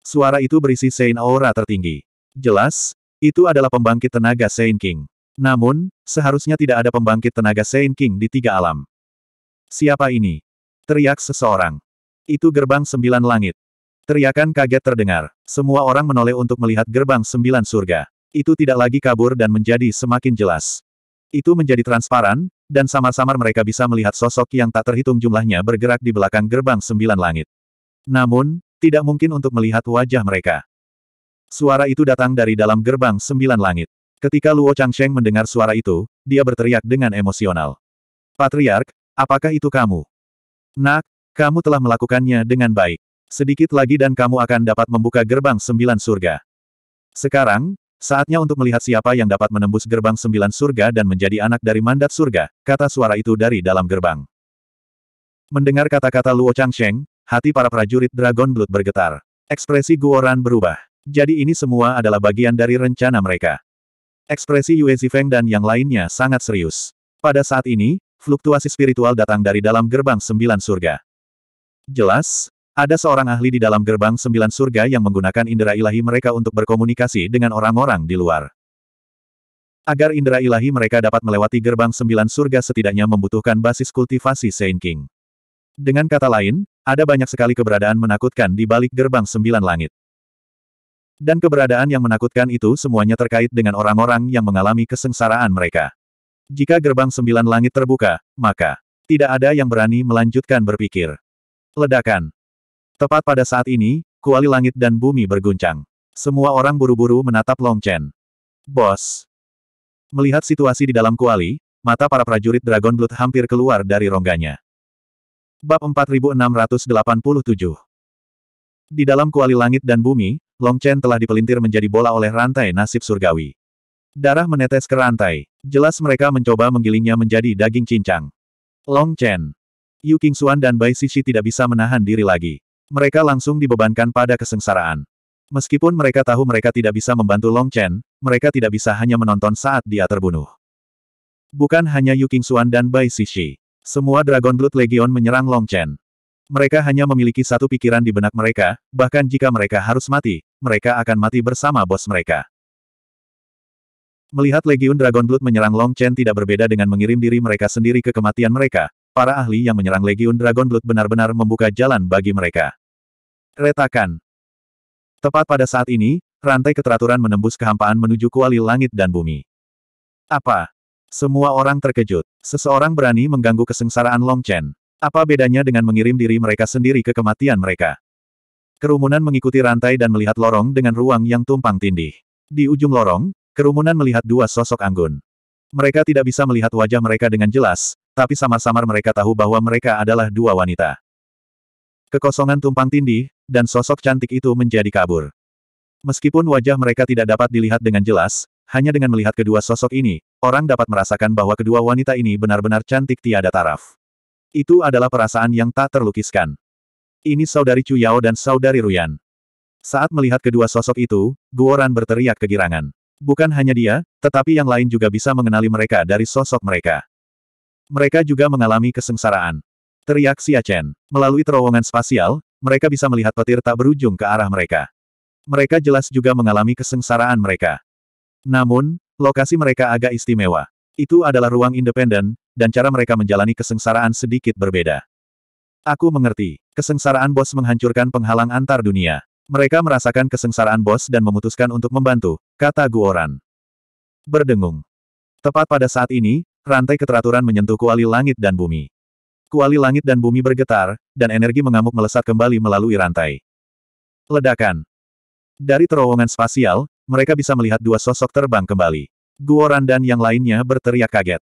Speaker 1: Suara itu berisi Saint Aura tertinggi. Jelas, itu adalah pembangkit tenaga Saint King. Namun, seharusnya tidak ada pembangkit tenaga Saint King di tiga alam. Siapa ini? Teriak seseorang. Itu gerbang sembilan langit. Teriakan kaget terdengar. Semua orang menoleh untuk melihat gerbang sembilan surga. Itu tidak lagi kabur dan menjadi semakin jelas itu menjadi transparan, dan samar-samar mereka bisa melihat sosok yang tak terhitung jumlahnya bergerak di belakang gerbang sembilan langit. Namun, tidak mungkin untuk melihat wajah mereka. Suara itu datang dari dalam gerbang sembilan langit. Ketika Luo Changsheng mendengar suara itu, dia berteriak dengan emosional. Patriark, apakah itu kamu? Nak, kamu telah melakukannya dengan baik. Sedikit lagi dan kamu akan dapat membuka gerbang sembilan surga. Sekarang, Saatnya untuk melihat siapa yang dapat menembus gerbang sembilan surga dan menjadi anak dari mandat surga, kata suara itu dari dalam gerbang. Mendengar kata-kata Luo Changsheng, hati para prajurit Dragon Blood bergetar. Ekspresi Guoran berubah. Jadi ini semua adalah bagian dari rencana mereka. Ekspresi Yue Zifeng dan yang lainnya sangat serius. Pada saat ini, fluktuasi spiritual datang dari dalam gerbang sembilan surga. Jelas, ada seorang ahli di dalam gerbang sembilan surga yang menggunakan indera ilahi mereka untuk berkomunikasi dengan orang-orang di luar. Agar indera ilahi mereka dapat melewati gerbang sembilan surga setidaknya membutuhkan basis kultivasi Saint King. Dengan kata lain, ada banyak sekali keberadaan menakutkan di balik gerbang sembilan langit. Dan keberadaan yang menakutkan itu semuanya terkait dengan orang-orang yang mengalami kesengsaraan mereka. Jika gerbang sembilan langit terbuka, maka tidak ada yang berani melanjutkan berpikir. Ledakan Tepat pada saat ini, kuali langit dan bumi berguncang. Semua orang buru-buru menatap Long Chen. Bos! Melihat situasi di dalam kuali, mata para prajurit Dragon Blood hampir keluar dari rongganya. Bab 4687 Di dalam kuali langit dan bumi, Long Chen telah dipelintir menjadi bola oleh rantai nasib surgawi. Darah menetes ke rantai. Jelas mereka mencoba menggilingnya menjadi daging cincang. Long Chen. Yu Xuan dan Bai Shishi tidak bisa menahan diri lagi. Mereka langsung dibebankan pada kesengsaraan. Meskipun mereka tahu mereka tidak bisa membantu Long Chen, mereka tidak bisa hanya menonton saat dia terbunuh. Bukan hanya Yu Xuan dan Bai Sisi, Semua Dragon Blood Legion menyerang Long Chen. Mereka hanya memiliki satu pikiran di benak mereka, bahkan jika mereka harus mati, mereka akan mati bersama bos mereka. Melihat Legion Dragon Blood menyerang Long Chen tidak berbeda dengan mengirim diri mereka sendiri ke kematian mereka, Para ahli yang menyerang Legiun Dragon Blood benar-benar membuka jalan bagi mereka. Retakan. Tepat pada saat ini, rantai keteraturan menembus kehampaan menuju kuali langit dan bumi. Apa? Semua orang terkejut. Seseorang berani mengganggu kesengsaraan Long Chen. Apa bedanya dengan mengirim diri mereka sendiri ke kematian mereka? Kerumunan mengikuti rantai dan melihat lorong dengan ruang yang tumpang tindih. Di ujung lorong, kerumunan melihat dua sosok anggun. Mereka tidak bisa melihat wajah mereka dengan jelas, tapi samar-samar mereka tahu bahwa mereka adalah dua wanita. Kekosongan tumpang tindih, dan sosok cantik itu menjadi kabur. Meskipun wajah mereka tidak dapat dilihat dengan jelas, hanya dengan melihat kedua sosok ini, orang dapat merasakan bahwa kedua wanita ini benar-benar cantik tiada taraf. Itu adalah perasaan yang tak terlukiskan. Ini saudari Chu dan saudari Ruyan. Saat melihat kedua sosok itu, Guoran berteriak kegirangan. Bukan hanya dia, tetapi yang lain juga bisa mengenali mereka dari sosok mereka. Mereka juga mengalami kesengsaraan. Teriak Xia Chen. Melalui terowongan spasial, mereka bisa melihat petir tak berujung ke arah mereka. Mereka jelas juga mengalami kesengsaraan mereka. Namun, lokasi mereka agak istimewa. Itu adalah ruang independen, dan cara mereka menjalani kesengsaraan sedikit berbeda. Aku mengerti. Kesengsaraan bos menghancurkan penghalang antar dunia. Mereka merasakan kesengsaraan bos dan memutuskan untuk membantu, kata Guoran. Berdengung. Tepat pada saat ini, Rantai keteraturan menyentuh kuali langit dan bumi. Kuali langit dan bumi bergetar, dan energi mengamuk melesat kembali melalui rantai. Ledakan. Dari terowongan spasial, mereka bisa melihat dua sosok terbang kembali. Guoran dan yang lainnya berteriak kaget.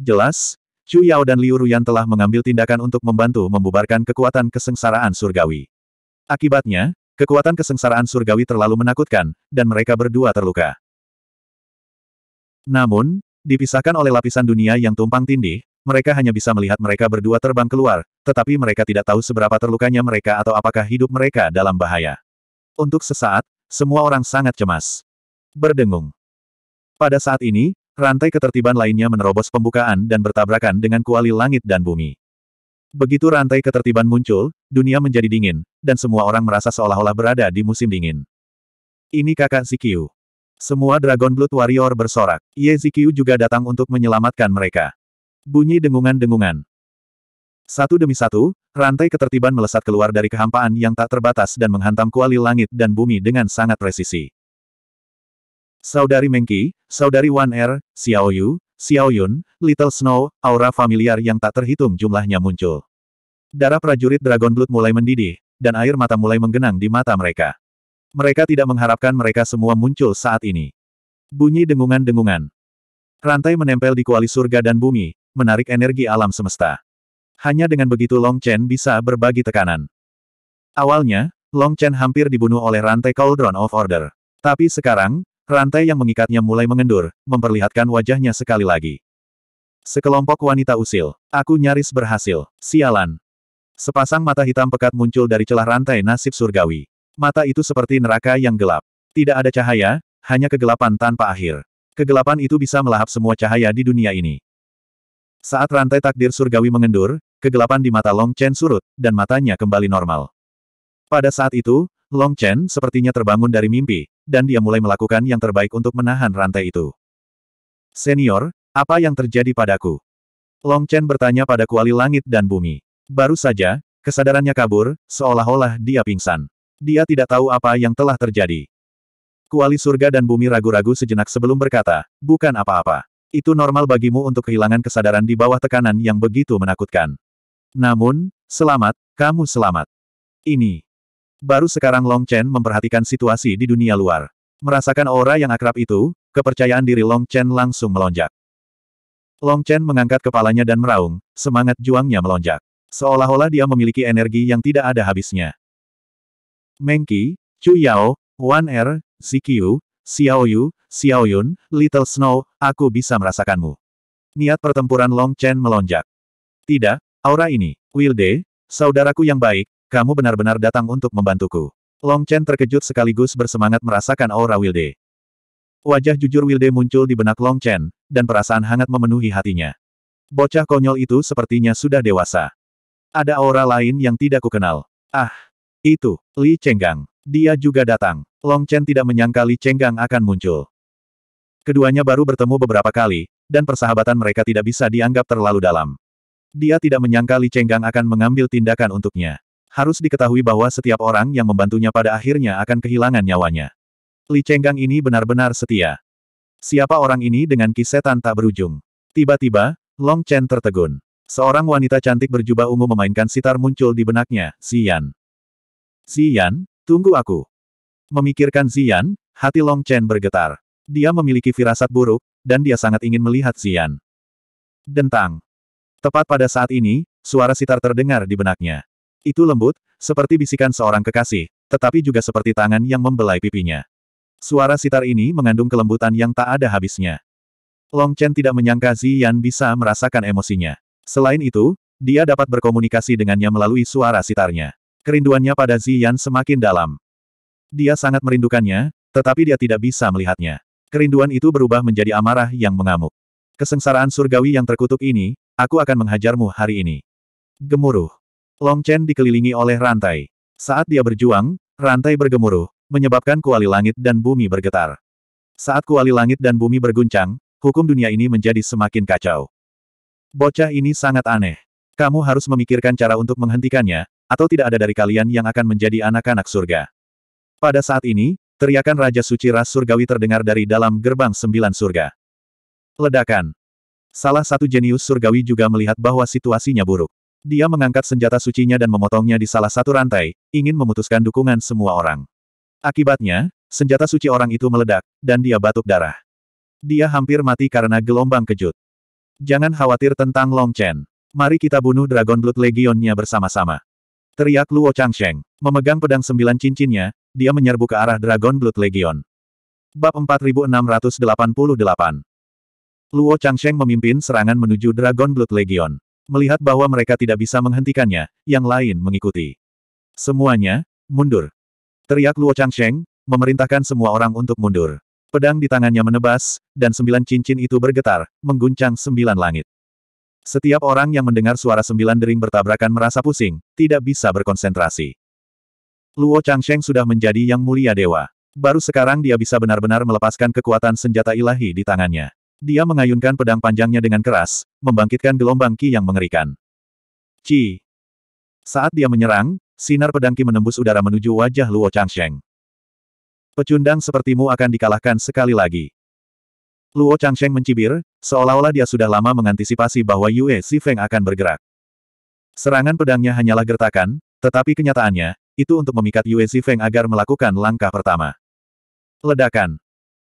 Speaker 1: Jelas, Chu Yao dan Liu Ruyan telah mengambil tindakan untuk membantu membubarkan kekuatan kesengsaraan surgawi. Akibatnya, kekuatan kesengsaraan surgawi terlalu menakutkan, dan mereka berdua terluka. Namun, Dipisahkan oleh lapisan dunia yang tumpang tindih, mereka hanya bisa melihat mereka berdua terbang keluar, tetapi mereka tidak tahu seberapa terlukanya mereka atau apakah hidup mereka dalam bahaya. Untuk sesaat, semua orang sangat cemas. Berdengung. Pada saat ini, rantai ketertiban lainnya menerobos pembukaan dan bertabrakan dengan kuali langit dan bumi. Begitu rantai ketertiban muncul, dunia menjadi dingin, dan semua orang merasa seolah-olah berada di musim dingin. Ini kakak Zikyu. Semua Dragon Blood Warrior bersorak. Ye Zikyu juga datang untuk menyelamatkan mereka. Bunyi dengungan-dengungan. Satu demi satu, rantai ketertiban melesat keluar dari kehampaan yang tak terbatas dan menghantam kuali langit dan bumi dengan sangat presisi. Saudari Mengki, Saudari Wan Er, Xiao Yu, Xiao Yun, Little Snow, aura familiar yang tak terhitung jumlahnya muncul. Darah prajurit Dragon Blood mulai mendidih, dan air mata mulai menggenang di mata mereka. Mereka tidak mengharapkan mereka semua muncul saat ini. Bunyi dengungan-dengungan. Rantai menempel di kuali surga dan bumi, menarik energi alam semesta. Hanya dengan begitu Long Chen bisa berbagi tekanan. Awalnya, Long Chen hampir dibunuh oleh rantai Cauldron of Order. Tapi sekarang, rantai yang mengikatnya mulai mengendur, memperlihatkan wajahnya sekali lagi. Sekelompok wanita usil. Aku nyaris berhasil. Sialan. Sepasang mata hitam pekat muncul dari celah rantai nasib surgawi. Mata itu seperti neraka yang gelap. Tidak ada cahaya, hanya kegelapan tanpa akhir. Kegelapan itu bisa melahap semua cahaya di dunia ini. Saat rantai takdir surgawi mengendur, kegelapan di mata Long Chen surut, dan matanya kembali normal. Pada saat itu, Long Chen sepertinya terbangun dari mimpi, dan dia mulai melakukan yang terbaik untuk menahan rantai itu. Senior, apa yang terjadi padaku? Long Chen bertanya pada kuali langit dan bumi. Baru saja, kesadarannya kabur, seolah-olah dia pingsan. Dia tidak tahu apa yang telah terjadi. Kuali surga dan bumi ragu-ragu sejenak sebelum berkata, bukan apa-apa. Itu normal bagimu untuk kehilangan kesadaran di bawah tekanan yang begitu menakutkan. Namun, selamat, kamu selamat. Ini. Baru sekarang Long Chen memperhatikan situasi di dunia luar. Merasakan aura yang akrab itu, kepercayaan diri Long Chen langsung melonjak. Long Chen mengangkat kepalanya dan meraung, semangat juangnya melonjak. Seolah-olah dia memiliki energi yang tidak ada habisnya. Mengki, Chu Yao, Wan Er, Xiao Yu, Xiao Yun, Little Snow, aku bisa merasakanmu. Niat pertempuran Long Chen melonjak. Tidak, aura ini, Wilde, saudaraku yang baik, kamu benar-benar datang untuk membantuku. Long Chen terkejut sekaligus bersemangat merasakan aura Wilde. Wajah jujur Wilde muncul di benak Long Chen, dan perasaan hangat memenuhi hatinya. Bocah konyol itu sepertinya sudah dewasa. Ada aura lain yang tidak kukenal. Ah, itu, Li Chenggang. Dia juga datang. Long Chen tidak menyangka Li Chenggang akan muncul. Keduanya baru bertemu beberapa kali, dan persahabatan mereka tidak bisa dianggap terlalu dalam. Dia tidak menyangka Li Chenggang akan mengambil tindakan untuknya. Harus diketahui bahwa setiap orang yang membantunya pada akhirnya akan kehilangan nyawanya. Li Chenggang ini benar-benar setia. Siapa orang ini dengan kisetan tak berujung? Tiba-tiba, Long Chen tertegun. Seorang wanita cantik berjubah ungu memainkan sitar muncul di benaknya, Xian. Ziyan, tunggu aku. Memikirkan Ziyan, hati Long Chen bergetar. Dia memiliki firasat buruk, dan dia sangat ingin melihat Ziyan. Dentang. Tepat pada saat ini, suara sitar terdengar di benaknya. Itu lembut, seperti bisikan seorang kekasih, tetapi juga seperti tangan yang membelai pipinya. Suara sitar ini mengandung kelembutan yang tak ada habisnya. Long Chen tidak menyangka Ziyan bisa merasakan emosinya. Selain itu, dia dapat berkomunikasi dengannya melalui suara sitarnya. Kerinduannya pada Ziyan semakin dalam. Dia sangat merindukannya, tetapi dia tidak bisa melihatnya. Kerinduan itu berubah menjadi amarah yang mengamuk. Kesengsaraan surgawi yang terkutuk ini, aku akan menghajarmu hari ini. Gemuruh. Long Chen dikelilingi oleh rantai. Saat dia berjuang, rantai bergemuruh, menyebabkan kuali langit dan bumi bergetar. Saat kuali langit dan bumi berguncang, hukum dunia ini menjadi semakin kacau. Bocah ini sangat aneh. Kamu harus memikirkan cara untuk menghentikannya, atau tidak ada dari kalian yang akan menjadi anak-anak surga. Pada saat ini, teriakan Raja Suci Ras Surgawi terdengar dari dalam gerbang sembilan surga. Ledakan. Salah satu jenius surgawi juga melihat bahwa situasinya buruk. Dia mengangkat senjata sucinya dan memotongnya di salah satu rantai, ingin memutuskan dukungan semua orang. Akibatnya, senjata suci orang itu meledak, dan dia batuk darah. Dia hampir mati karena gelombang kejut. Jangan khawatir tentang Long Chen. Mari kita bunuh Dragon Blood Legionnya bersama-sama. Teriak Luo Changsheng. Memegang pedang sembilan cincinnya, dia menyerbu ke arah Dragon Blood Legion. Bab 4688 Luo Changsheng memimpin serangan menuju Dragon Blood Legion. Melihat bahwa mereka tidak bisa menghentikannya, yang lain mengikuti. Semuanya, mundur. Teriak Luo Changsheng, memerintahkan semua orang untuk mundur. Pedang di tangannya menebas, dan sembilan cincin itu bergetar, mengguncang sembilan langit. Setiap orang yang mendengar suara sembilan dering bertabrakan merasa pusing, tidak bisa berkonsentrasi. Luo Changsheng sudah menjadi yang mulia dewa. Baru sekarang dia bisa benar-benar melepaskan kekuatan senjata ilahi di tangannya. Dia mengayunkan pedang panjangnya dengan keras, membangkitkan gelombang ki yang mengerikan. Ci. Saat dia menyerang, sinar pedang ki menembus udara menuju wajah Luo Changsheng. Pecundang sepertimu akan dikalahkan sekali lagi. Luo Changsheng mencibir, seolah-olah dia sudah lama mengantisipasi bahwa Yue Sifeng akan bergerak. Serangan pedangnya hanyalah gertakan, tetapi kenyataannya, itu untuk memikat Yue Sifeng agar melakukan langkah pertama. Ledakan.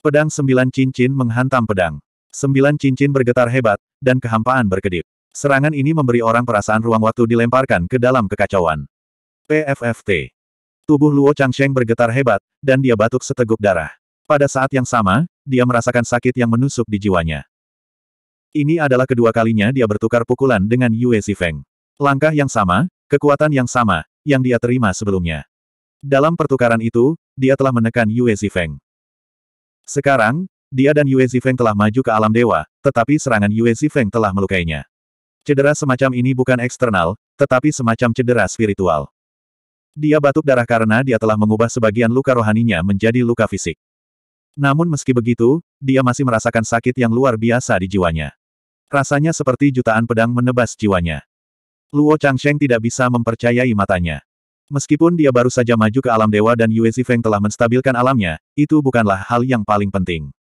Speaker 1: Pedang sembilan cincin menghantam pedang. Sembilan cincin bergetar hebat, dan kehampaan berkedip. Serangan ini memberi orang perasaan ruang waktu dilemparkan ke dalam kekacauan. PFFT. Tubuh Luo Changsheng bergetar hebat, dan dia batuk seteguk darah. Pada saat yang sama, dia merasakan sakit yang menusuk di jiwanya. Ini adalah kedua kalinya dia bertukar pukulan dengan Yue Zifeng. Langkah yang sama, kekuatan yang sama, yang dia terima sebelumnya. Dalam pertukaran itu, dia telah menekan Yue Zifeng. Sekarang, dia dan Yue Zifeng telah maju ke alam dewa, tetapi serangan Yue Zifeng telah melukainya. Cedera semacam ini bukan eksternal, tetapi semacam cedera spiritual. Dia batuk darah karena dia telah mengubah sebagian luka rohaninya menjadi luka fisik. Namun meski begitu, dia masih merasakan sakit yang luar biasa di jiwanya. Rasanya seperti jutaan pedang menebas jiwanya. Luo Changsheng tidak bisa mempercayai matanya. Meskipun dia baru saja maju ke alam dewa dan Yue Zifeng telah menstabilkan alamnya, itu bukanlah hal yang paling penting.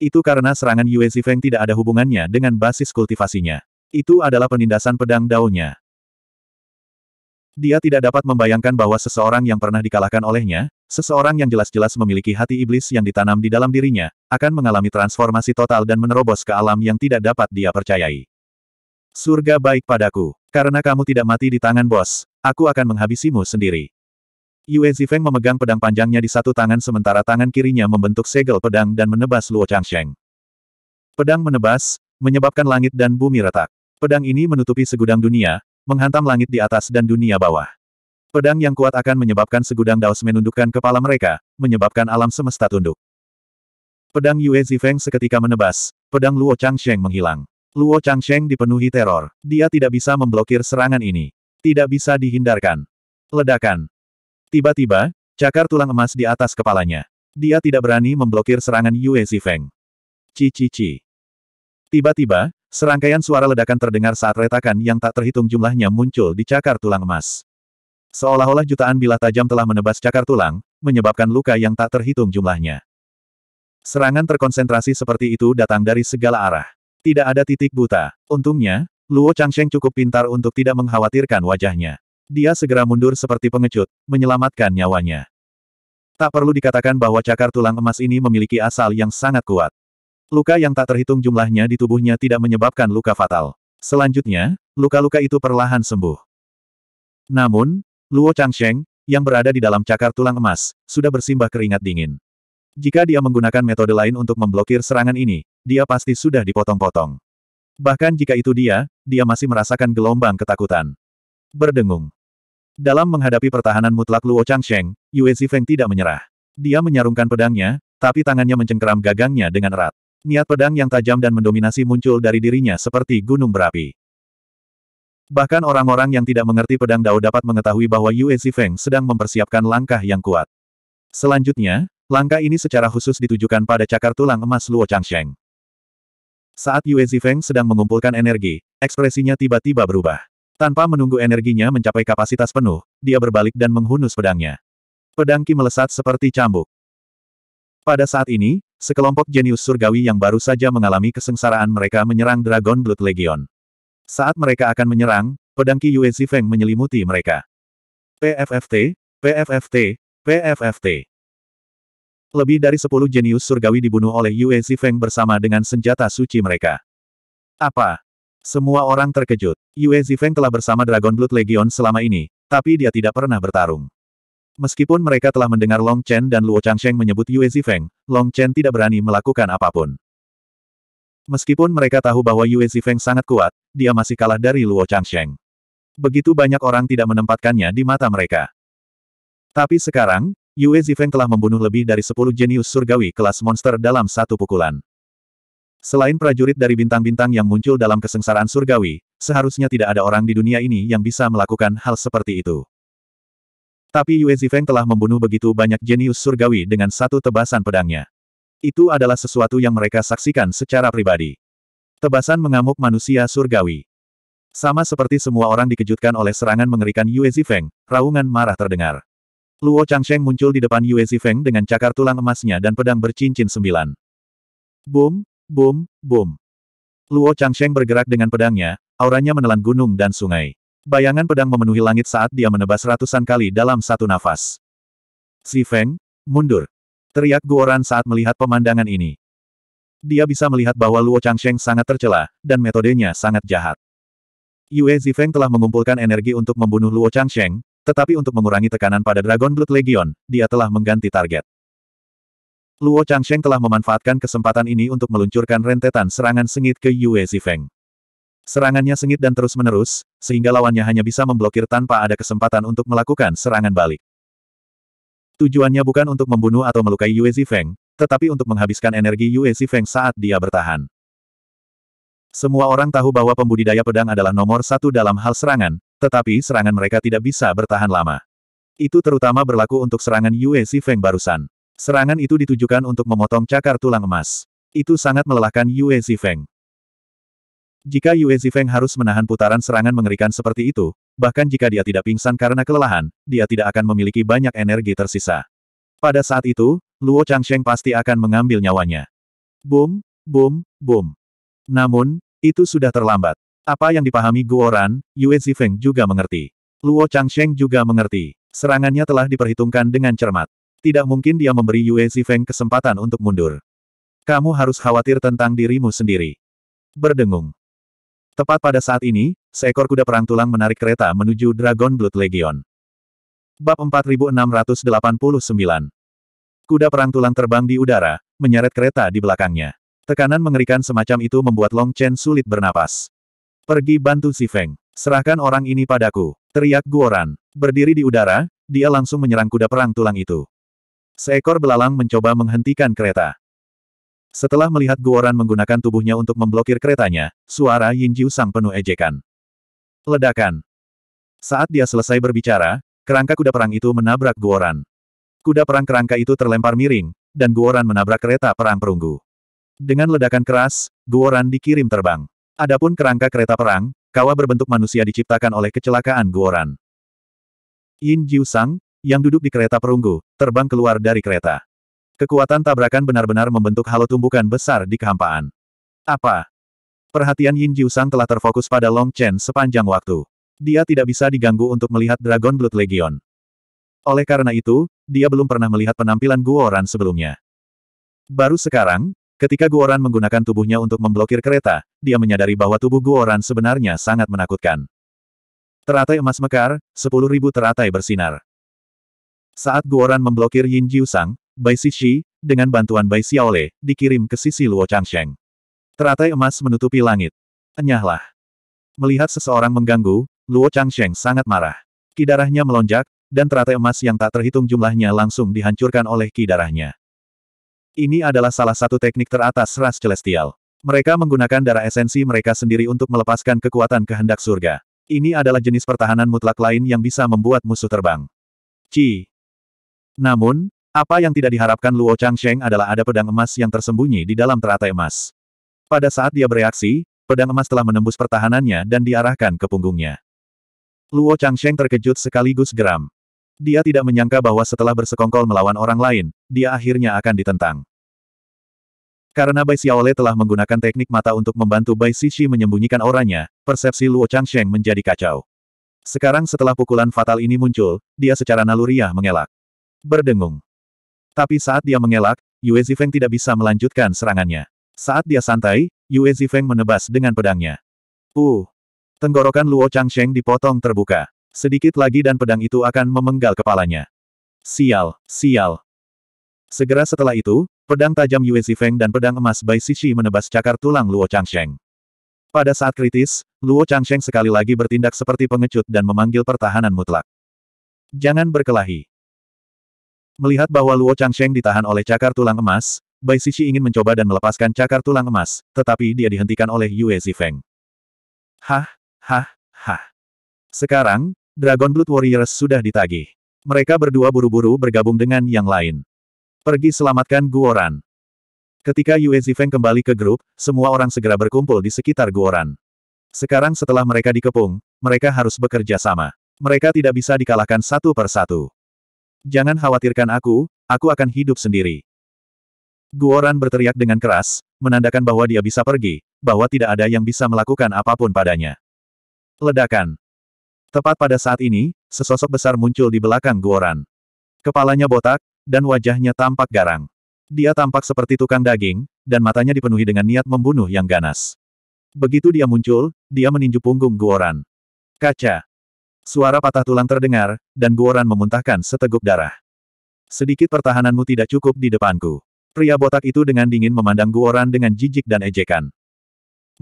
Speaker 1: Itu karena serangan Yue Zifeng tidak ada hubungannya dengan basis kultivasinya. Itu adalah penindasan pedang daunnya. Dia tidak dapat membayangkan bahwa seseorang yang pernah dikalahkan olehnya, Seseorang yang jelas-jelas memiliki hati iblis yang ditanam di dalam dirinya, akan mengalami transformasi total dan menerobos ke alam yang tidak dapat dia percayai. Surga baik padaku, karena kamu tidak mati di tangan bos, aku akan menghabisimu sendiri. Yue Zifeng memegang pedang panjangnya di satu tangan sementara tangan kirinya membentuk segel pedang dan menebas Luo Changsheng. Pedang menebas, menyebabkan langit dan bumi retak. Pedang ini menutupi segudang dunia, menghantam langit di atas dan dunia bawah. Pedang yang kuat akan menyebabkan segudang daos menundukkan kepala mereka, menyebabkan alam semesta tunduk. Pedang Yue Zifeng seketika menebas, pedang Luo Changsheng menghilang. Luo Changsheng dipenuhi teror. Dia tidak bisa memblokir serangan ini. Tidak bisa dihindarkan. Ledakan. Tiba-tiba, cakar tulang emas di atas kepalanya. Dia tidak berani memblokir serangan Yue Zifeng. Cici-ci. Tiba-tiba, serangkaian suara ledakan terdengar saat retakan yang tak terhitung jumlahnya muncul di cakar tulang emas. Seolah-olah jutaan bilah tajam telah menebas cakar tulang, menyebabkan luka yang tak terhitung jumlahnya. Serangan terkonsentrasi seperti itu datang dari segala arah. Tidak ada titik buta. Untungnya, Luo Changsheng cukup pintar untuk tidak mengkhawatirkan wajahnya. Dia segera mundur seperti pengecut, menyelamatkan nyawanya. Tak perlu dikatakan bahwa cakar tulang emas ini memiliki asal yang sangat kuat. Luka yang tak terhitung jumlahnya di tubuhnya tidak menyebabkan luka fatal. Selanjutnya, luka-luka itu perlahan sembuh. Namun, Luo Changsheng, yang berada di dalam cakar tulang emas, sudah bersimbah keringat dingin. Jika dia menggunakan metode lain untuk memblokir serangan ini, dia pasti sudah dipotong-potong. Bahkan jika itu dia, dia masih merasakan gelombang ketakutan. Berdengung. Dalam menghadapi pertahanan mutlak Luo Changsheng, Yue Zifeng tidak menyerah. Dia menyarungkan pedangnya, tapi tangannya mencengkeram gagangnya dengan erat. Niat pedang yang tajam dan mendominasi muncul dari dirinya seperti gunung berapi. Bahkan orang-orang yang tidak mengerti pedang Dao dapat mengetahui bahwa Yue Zifeng sedang mempersiapkan langkah yang kuat. Selanjutnya, langkah ini secara khusus ditujukan pada cakar tulang emas Luo Changsheng. Saat Yue Zifeng sedang mengumpulkan energi, ekspresinya tiba-tiba berubah. Tanpa menunggu energinya mencapai kapasitas penuh, dia berbalik dan menghunus pedangnya. Pedang Ki melesat seperti cambuk. Pada saat ini, sekelompok jenius surgawi yang baru saja mengalami kesengsaraan mereka menyerang Dragon Blood Legion. Saat mereka akan menyerang, pedang Qi Yue Zifeng menyelimuti mereka. PFFT, PFFT, PFFT. Lebih dari sepuluh jenius surgawi dibunuh oleh Yue Zifeng bersama dengan senjata suci mereka. Apa? Semua orang terkejut. Yue Zifeng telah bersama Dragon Blood Legion selama ini, tapi dia tidak pernah bertarung. Meskipun mereka telah mendengar Long Chen dan Luo Changsheng menyebut Yue Zifeng, Long Chen tidak berani melakukan apapun. Meskipun mereka tahu bahwa Yue Zifeng sangat kuat, dia masih kalah dari Luo Changsheng. Begitu banyak orang tidak menempatkannya di mata mereka. Tapi sekarang, Yue Zifeng telah membunuh lebih dari 10 jenius surgawi kelas monster dalam satu pukulan. Selain prajurit dari bintang-bintang yang muncul dalam kesengsaraan surgawi, seharusnya tidak ada orang di dunia ini yang bisa melakukan hal seperti itu. Tapi Yue Zifeng telah membunuh begitu banyak jenius surgawi dengan satu tebasan pedangnya. Itu adalah sesuatu yang mereka saksikan secara pribadi. Tebasan mengamuk manusia surgawi. Sama seperti semua orang dikejutkan oleh serangan mengerikan Yue Zifeng, raungan marah terdengar. Luo Changsheng muncul di depan Yue Zifeng dengan cakar tulang emasnya dan pedang bercincin sembilan. Boom, boom, boom. Luo Changsheng bergerak dengan pedangnya, auranya menelan gunung dan sungai. Bayangan pedang memenuhi langit saat dia menebas ratusan kali dalam satu nafas. Zifeng, mundur. Teriak Guoran saat melihat pemandangan ini. Dia bisa melihat bahwa Luo Changsheng sangat tercela, dan metodenya sangat jahat. Yue Zifeng telah mengumpulkan energi untuk membunuh Luo Changsheng, tetapi untuk mengurangi tekanan pada Dragon Blood Legion, dia telah mengganti target. Luo Changsheng telah memanfaatkan kesempatan ini untuk meluncurkan rentetan serangan sengit ke Yue Zifeng. Serangannya sengit dan terus-menerus, sehingga lawannya hanya bisa memblokir tanpa ada kesempatan untuk melakukan serangan balik. Tujuannya bukan untuk membunuh atau melukai Yue Zifeng, tetapi untuk menghabiskan energi Yue Feng saat dia bertahan. Semua orang tahu bahwa pembudidaya pedang adalah nomor satu dalam hal serangan, tetapi serangan mereka tidak bisa bertahan lama. Itu terutama berlaku untuk serangan Yue Feng barusan. Serangan itu ditujukan untuk memotong cakar tulang emas. Itu sangat melelahkan Yue Feng. Jika Yue Feng harus menahan putaran serangan mengerikan seperti itu, bahkan jika dia tidak pingsan karena kelelahan, dia tidak akan memiliki banyak energi tersisa. Pada saat itu, Luo Changsheng pasti akan mengambil nyawanya. Boom, boom, boom. Namun, itu sudah terlambat. Apa yang dipahami Guoran, Yue Zifeng juga mengerti. Luo Changsheng juga mengerti. Serangannya telah diperhitungkan dengan cermat. Tidak mungkin dia memberi Yue Zifeng kesempatan untuk mundur. Kamu harus khawatir tentang dirimu sendiri. Berdengung. Tepat pada saat ini, seekor kuda perang tulang menarik kereta menuju Dragon Blood Legion. Bab 4689 Kuda perang tulang terbang di udara, menyeret kereta di belakangnya. Tekanan mengerikan semacam itu membuat Long Chen sulit bernapas. Pergi bantu si Feng. Serahkan orang ini padaku. Teriak Guoran. Berdiri di udara, dia langsung menyerang kuda perang tulang itu. Seekor belalang mencoba menghentikan kereta. Setelah melihat Guoran menggunakan tubuhnya untuk memblokir keretanya, suara Yin Jiu Sang penuh ejekan. Ledakan. Saat dia selesai berbicara, kerangka kuda perang itu menabrak Guoran. Kuda perang kerangka itu terlempar miring, dan Guoran menabrak kereta perang perunggu. Dengan ledakan keras, Guoran dikirim terbang. Adapun kerangka kereta perang, kawah berbentuk manusia diciptakan oleh kecelakaan Guoran. Yin Jiusang, yang duduk di kereta perunggu, terbang keluar dari kereta. Kekuatan tabrakan benar-benar membentuk halo tumbukan besar di kehampaan. Apa? Perhatian Yin Jiusang telah terfokus pada Long Chen sepanjang waktu. Dia tidak bisa diganggu untuk melihat Dragon Blood Legion. Oleh karena itu, dia belum pernah melihat penampilan Guoran sebelumnya. Baru sekarang, ketika Guoran menggunakan tubuhnya untuk memblokir kereta, dia menyadari bahwa tubuh Guoran sebenarnya sangat menakutkan. Teratai emas mekar, 10.000 teratai bersinar. Saat Guoran memblokir Yin Jiusang, Bai Sishi dengan bantuan Bai Xiaole, dikirim ke sisi Luo Changsheng. Teratai emas menutupi langit. Enyahlah. Melihat seseorang mengganggu, Luo Changsheng sangat marah. Kidarahnya melonjak, dan teratai emas yang tak terhitung jumlahnya langsung dihancurkan oleh ki darahnya. Ini adalah salah satu teknik teratas ras celestial. Mereka menggunakan darah esensi mereka sendiri untuk melepaskan kekuatan kehendak surga. Ini adalah jenis pertahanan mutlak lain yang bisa membuat musuh terbang. Ci. Namun, apa yang tidak diharapkan Luo Changsheng adalah ada pedang emas yang tersembunyi di dalam teratai emas. Pada saat dia bereaksi, pedang emas telah menembus pertahanannya dan diarahkan ke punggungnya. Luo Changsheng terkejut sekaligus geram. Dia tidak menyangka bahwa setelah bersekongkol melawan orang lain, dia akhirnya akan ditentang. Karena Bai Xiaole telah menggunakan teknik mata untuk membantu Bai Xixi menyembunyikan auranya, persepsi Luo Changsheng menjadi kacau. Sekarang setelah pukulan fatal ini muncul, dia secara naluriah mengelak. Berdengung. Tapi saat dia mengelak, Yue Zifeng tidak bisa melanjutkan serangannya. Saat dia santai, Yue Zifeng menebas dengan pedangnya. Uh! Tenggorokan Luo Changsheng dipotong terbuka. Sedikit lagi dan pedang itu akan memenggal kepalanya. Sial, sial. Segera setelah itu, pedang tajam Yue Zifeng dan pedang emas Bai Sishi menebas cakar tulang Luo Changsheng. Pada saat kritis, Luo Changsheng sekali lagi bertindak seperti pengecut dan memanggil pertahanan mutlak. Jangan berkelahi. Melihat bahwa Luo Changsheng ditahan oleh cakar tulang emas, Bai Sishi ingin mencoba dan melepaskan cakar tulang emas, tetapi dia dihentikan oleh Yue Zifeng. Hah, hah, hah. Sekarang, Dragon Blood Warriors sudah ditagih. Mereka berdua buru-buru bergabung dengan yang lain. Pergi selamatkan Guoran. Ketika Yue Zifeng kembali ke grup, semua orang segera berkumpul di sekitar Guoran. Sekarang setelah mereka dikepung, mereka harus bekerja sama. Mereka tidak bisa dikalahkan satu per satu. Jangan khawatirkan aku, aku akan hidup sendiri. Guoran berteriak dengan keras, menandakan bahwa dia bisa pergi, bahwa tidak ada yang bisa melakukan apapun padanya. Ledakan. Tepat pada saat ini, sesosok besar muncul di belakang Guoran. Kepalanya botak, dan wajahnya tampak garang. Dia tampak seperti tukang daging, dan matanya dipenuhi dengan niat membunuh yang ganas. Begitu dia muncul, dia meninju punggung Guoran. Kaca. Suara patah tulang terdengar, dan Guoran memuntahkan seteguk darah. Sedikit pertahananmu tidak cukup di depanku. Pria botak itu dengan dingin memandang Guoran dengan jijik dan ejekan.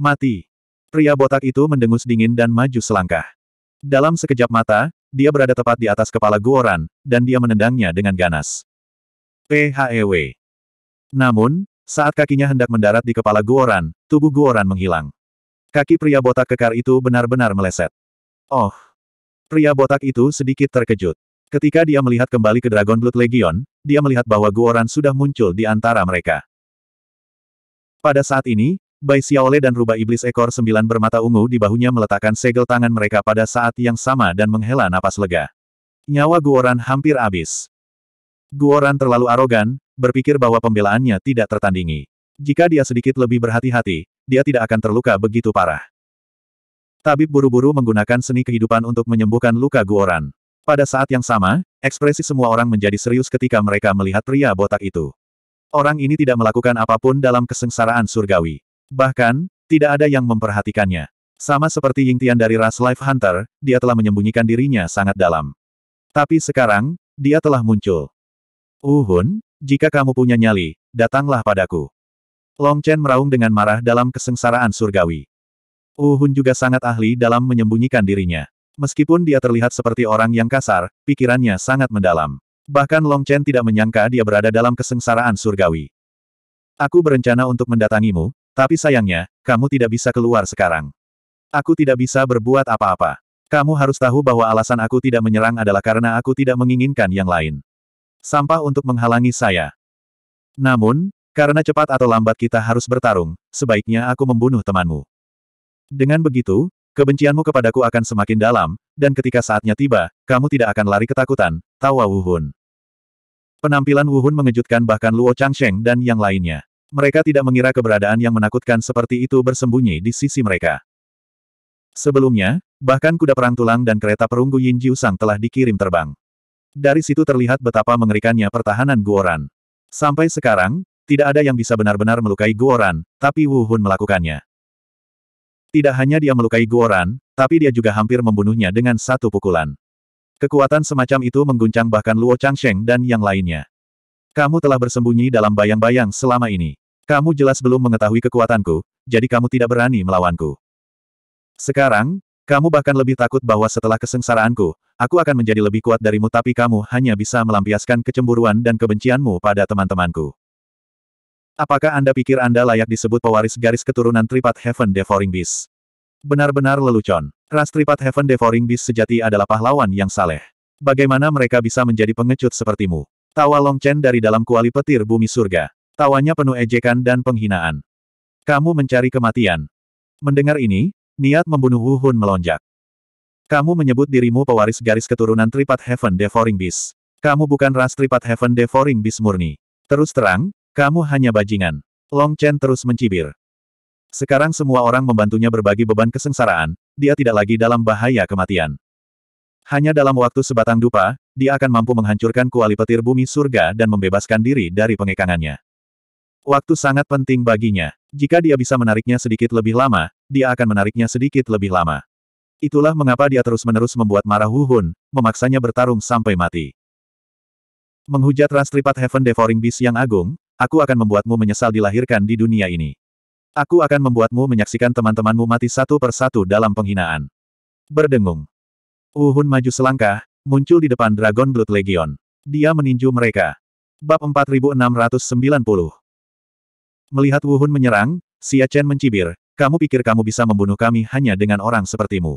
Speaker 1: Mati. Pria botak itu mendengus dingin dan maju selangkah. Dalam sekejap mata, dia berada tepat di atas kepala Guoran, dan dia menendangnya dengan ganas. PHEW. Namun, saat kakinya hendak mendarat di kepala Guoran, tubuh Guoran menghilang. Kaki pria botak kekar itu benar-benar meleset. Oh! Pria botak itu sedikit terkejut. Ketika dia melihat kembali ke Dragon Blood Legion, dia melihat bahwa Guoran sudah muncul di antara mereka. Pada saat ini, Bai Xiaole dan rubah iblis ekor sembilan bermata ungu di bahunya meletakkan segel tangan mereka pada saat yang sama dan menghela napas lega. Nyawa Guoran hampir habis. Guoran terlalu arogan, berpikir bahwa pembelaannya tidak tertandingi. Jika dia sedikit lebih berhati-hati, dia tidak akan terluka begitu parah. Tabib buru-buru menggunakan seni kehidupan untuk menyembuhkan luka Guoran. Pada saat yang sama, ekspresi semua orang menjadi serius ketika mereka melihat pria botak itu. Orang ini tidak melakukan apapun dalam kesengsaraan surgawi. Bahkan, tidak ada yang memperhatikannya. Sama seperti Ying Tian dari ras Life Hunter, dia telah menyembunyikan dirinya sangat dalam. Tapi sekarang, dia telah muncul. Uhun, uh jika kamu punya nyali, datanglah padaku. Long Chen meraung dengan marah dalam kesengsaraan surgawi. Uhun uh juga sangat ahli dalam menyembunyikan dirinya. Meskipun dia terlihat seperti orang yang kasar, pikirannya sangat mendalam. Bahkan Long Chen tidak menyangka dia berada dalam kesengsaraan surgawi. Aku berencana untuk mendatangimu, tapi sayangnya, kamu tidak bisa keluar sekarang. Aku tidak bisa berbuat apa-apa. Kamu harus tahu bahwa alasan aku tidak menyerang adalah karena aku tidak menginginkan yang lain. Sampah untuk menghalangi saya. Namun, karena cepat atau lambat kita harus bertarung, sebaiknya aku membunuh temanmu. Dengan begitu, kebencianmu kepadaku akan semakin dalam, dan ketika saatnya tiba, kamu tidak akan lari ketakutan, tawa Wuhun. Penampilan Wuhun mengejutkan bahkan Luo Changsheng dan yang lainnya. Mereka tidak mengira keberadaan yang menakutkan seperti itu bersembunyi di sisi mereka. Sebelumnya, bahkan kuda perang tulang dan kereta perunggu Yin Jiu telah dikirim terbang. Dari situ terlihat betapa mengerikannya pertahanan Guoran. Sampai sekarang, tidak ada yang bisa benar-benar melukai Guoran, tapi Wu Hun melakukannya. Tidak hanya dia melukai Guoran, tapi dia juga hampir membunuhnya dengan satu pukulan. Kekuatan semacam itu mengguncang bahkan Luo Changsheng dan yang lainnya. Kamu telah bersembunyi dalam bayang-bayang selama ini. Kamu jelas belum mengetahui kekuatanku, jadi kamu tidak berani melawanku. Sekarang, kamu bahkan lebih takut bahwa setelah kesengsaraanku, aku akan menjadi lebih kuat darimu tapi kamu hanya bisa melampiaskan kecemburuan dan kebencianmu pada teman-temanku. Apakah Anda pikir Anda layak disebut pewaris garis keturunan Tripat Heaven Devouring Beast? Benar-benar lelucon. Ras Tripat Heaven Devouring Beast sejati adalah pahlawan yang saleh. Bagaimana mereka bisa menjadi pengecut sepertimu? Tawa Long Chen dari dalam kuali petir bumi surga. Tawanya penuh ejekan dan penghinaan. Kamu mencari kematian. Mendengar ini, niat membunuh Wu Hun melonjak. Kamu menyebut dirimu pewaris garis keturunan Tripat Heaven Devouring Beast. Kamu bukan ras Tripat Heaven Devouring Beast murni. Terus terang, kamu hanya bajingan. Long Chen terus mencibir. Sekarang semua orang membantunya berbagi beban kesengsaraan, dia tidak lagi dalam bahaya kematian. Hanya dalam waktu sebatang dupa, dia akan mampu menghancurkan kuali petir bumi surga dan membebaskan diri dari pengekangannya. Waktu sangat penting baginya. Jika dia bisa menariknya sedikit lebih lama, dia akan menariknya sedikit lebih lama. Itulah mengapa dia terus-menerus membuat marah Huhun, memaksanya bertarung sampai mati. Menghujat Rastripat Heaven Devouring Beast yang agung, aku akan membuatmu menyesal dilahirkan di dunia ini. Aku akan membuatmu menyaksikan teman-temanmu mati satu persatu dalam penghinaan. Berdengung. Uhun maju selangkah, muncul di depan Dragon Blood Legion. Dia meninju mereka. Bab 4690 Melihat Wuhun menyerang, Xia Chen mencibir, kamu pikir kamu bisa membunuh kami hanya dengan orang sepertimu.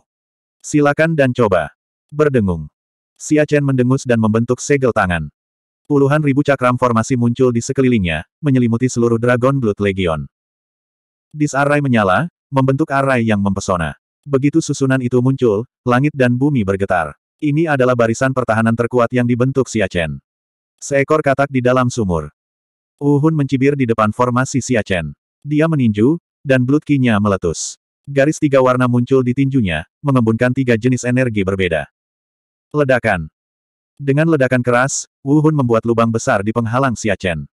Speaker 1: Silakan dan coba. Berdengung. Xia Chen mendengus dan membentuk segel tangan. Puluhan ribu cakram formasi muncul di sekelilingnya, menyelimuti seluruh Dragon Blood Legion. Disarai menyala, membentuk arai yang mempesona. Begitu susunan itu muncul, langit dan bumi bergetar. Ini adalah barisan pertahanan terkuat yang dibentuk Siachen. Seekor katak di dalam sumur. Uhun mencibir di depan formasi Siachen. Dia meninju, dan kinya meletus. Garis tiga warna muncul di tinjunya, mengembunkan tiga jenis energi berbeda. Ledakan. Dengan ledakan keras, Wuhun membuat lubang besar di penghalang Siachen.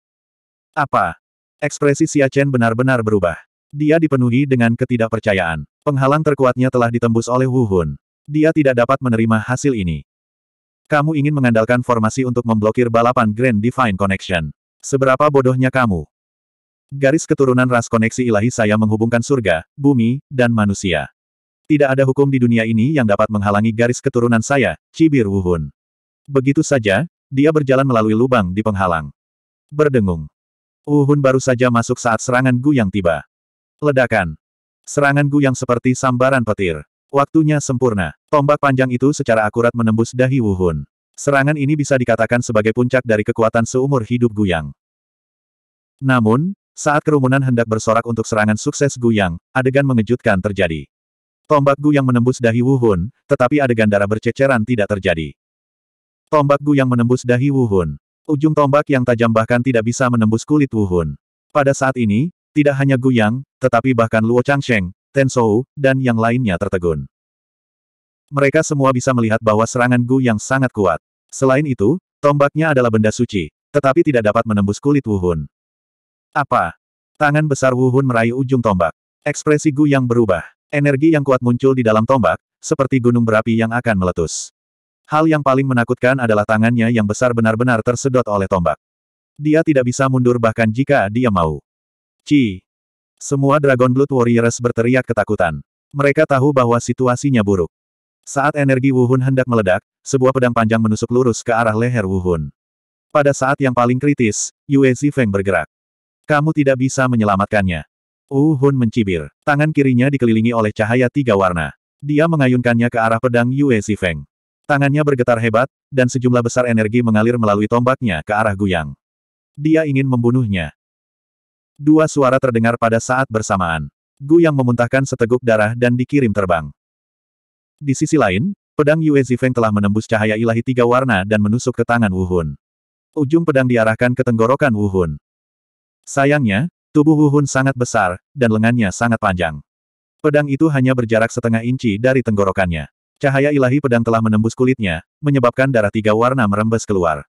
Speaker 1: Apa? Ekspresi Siachen benar-benar berubah. Dia dipenuhi dengan ketidakpercayaan. Penghalang terkuatnya telah ditembus oleh Wu Hun. Dia tidak dapat menerima hasil ini. Kamu ingin mengandalkan formasi untuk memblokir balapan Grand Divine Connection. Seberapa bodohnya kamu? Garis keturunan ras koneksi ilahi saya menghubungkan surga, bumi, dan manusia. Tidak ada hukum di dunia ini yang dapat menghalangi garis keturunan saya, cibir Wu Hun. Begitu saja, dia berjalan melalui lubang di penghalang. Berdengung. Wu Hun baru saja masuk saat serangan Gu yang tiba. Ledakan. Seranganku yang seperti sambaran petir. Waktunya sempurna. Tombak panjang itu secara akurat menembus dahi Wuhun. Serangan ini bisa dikatakan sebagai puncak dari kekuatan seumur hidup Guyang. Namun, saat kerumunan hendak bersorak untuk serangan sukses Guyang, adegan mengejutkan terjadi. Tombak Guyang menembus dahi Wuhun, tetapi adegan darah berceceran tidak terjadi. Tombak Guyang menembus dahi Wuhun. Ujung tombak yang tajam bahkan tidak bisa menembus kulit Wuhun. Pada saat ini, tidak hanya Gu Yang, tetapi bahkan Luo Changsheng, Ten Shou, dan yang lainnya tertegun. Mereka semua bisa melihat bahwa serangan Gu yang sangat kuat. Selain itu, tombaknya adalah benda suci, tetapi tidak dapat menembus kulit Wu Hun. Apa? Tangan besar Wu Hun meraih ujung tombak. Ekspresi Gu yang berubah. Energi yang kuat muncul di dalam tombak, seperti gunung berapi yang akan meletus. Hal yang paling menakutkan adalah tangannya yang besar benar-benar tersedot oleh tombak. Dia tidak bisa mundur bahkan jika dia mau. Ci. Semua Dragon Blood Warriors berteriak ketakutan. Mereka tahu bahwa situasinya buruk. Saat energi Wuhun hendak meledak, sebuah pedang panjang menusuk lurus ke arah leher Wuhun. Pada saat yang paling kritis, Yue Zifeng bergerak. Kamu tidak bisa menyelamatkannya. Wuhun mencibir. Tangan kirinya dikelilingi oleh cahaya tiga warna. Dia mengayunkannya ke arah pedang Yue Zifeng. Tangannya bergetar hebat, dan sejumlah besar energi mengalir melalui tombaknya ke arah Guyang. Dia ingin membunuhnya. Dua suara terdengar pada saat bersamaan. Gu yang memuntahkan seteguk darah dan dikirim terbang. Di sisi lain, pedang Yue Zifeng telah menembus cahaya ilahi tiga warna dan menusuk ke tangan Wu Hun. Ujung pedang diarahkan ke tenggorokan Wu Hun. Sayangnya, tubuh Wu Hun sangat besar, dan lengannya sangat panjang. Pedang itu hanya berjarak setengah inci dari tenggorokannya. Cahaya ilahi pedang telah menembus kulitnya, menyebabkan darah tiga warna merembes keluar.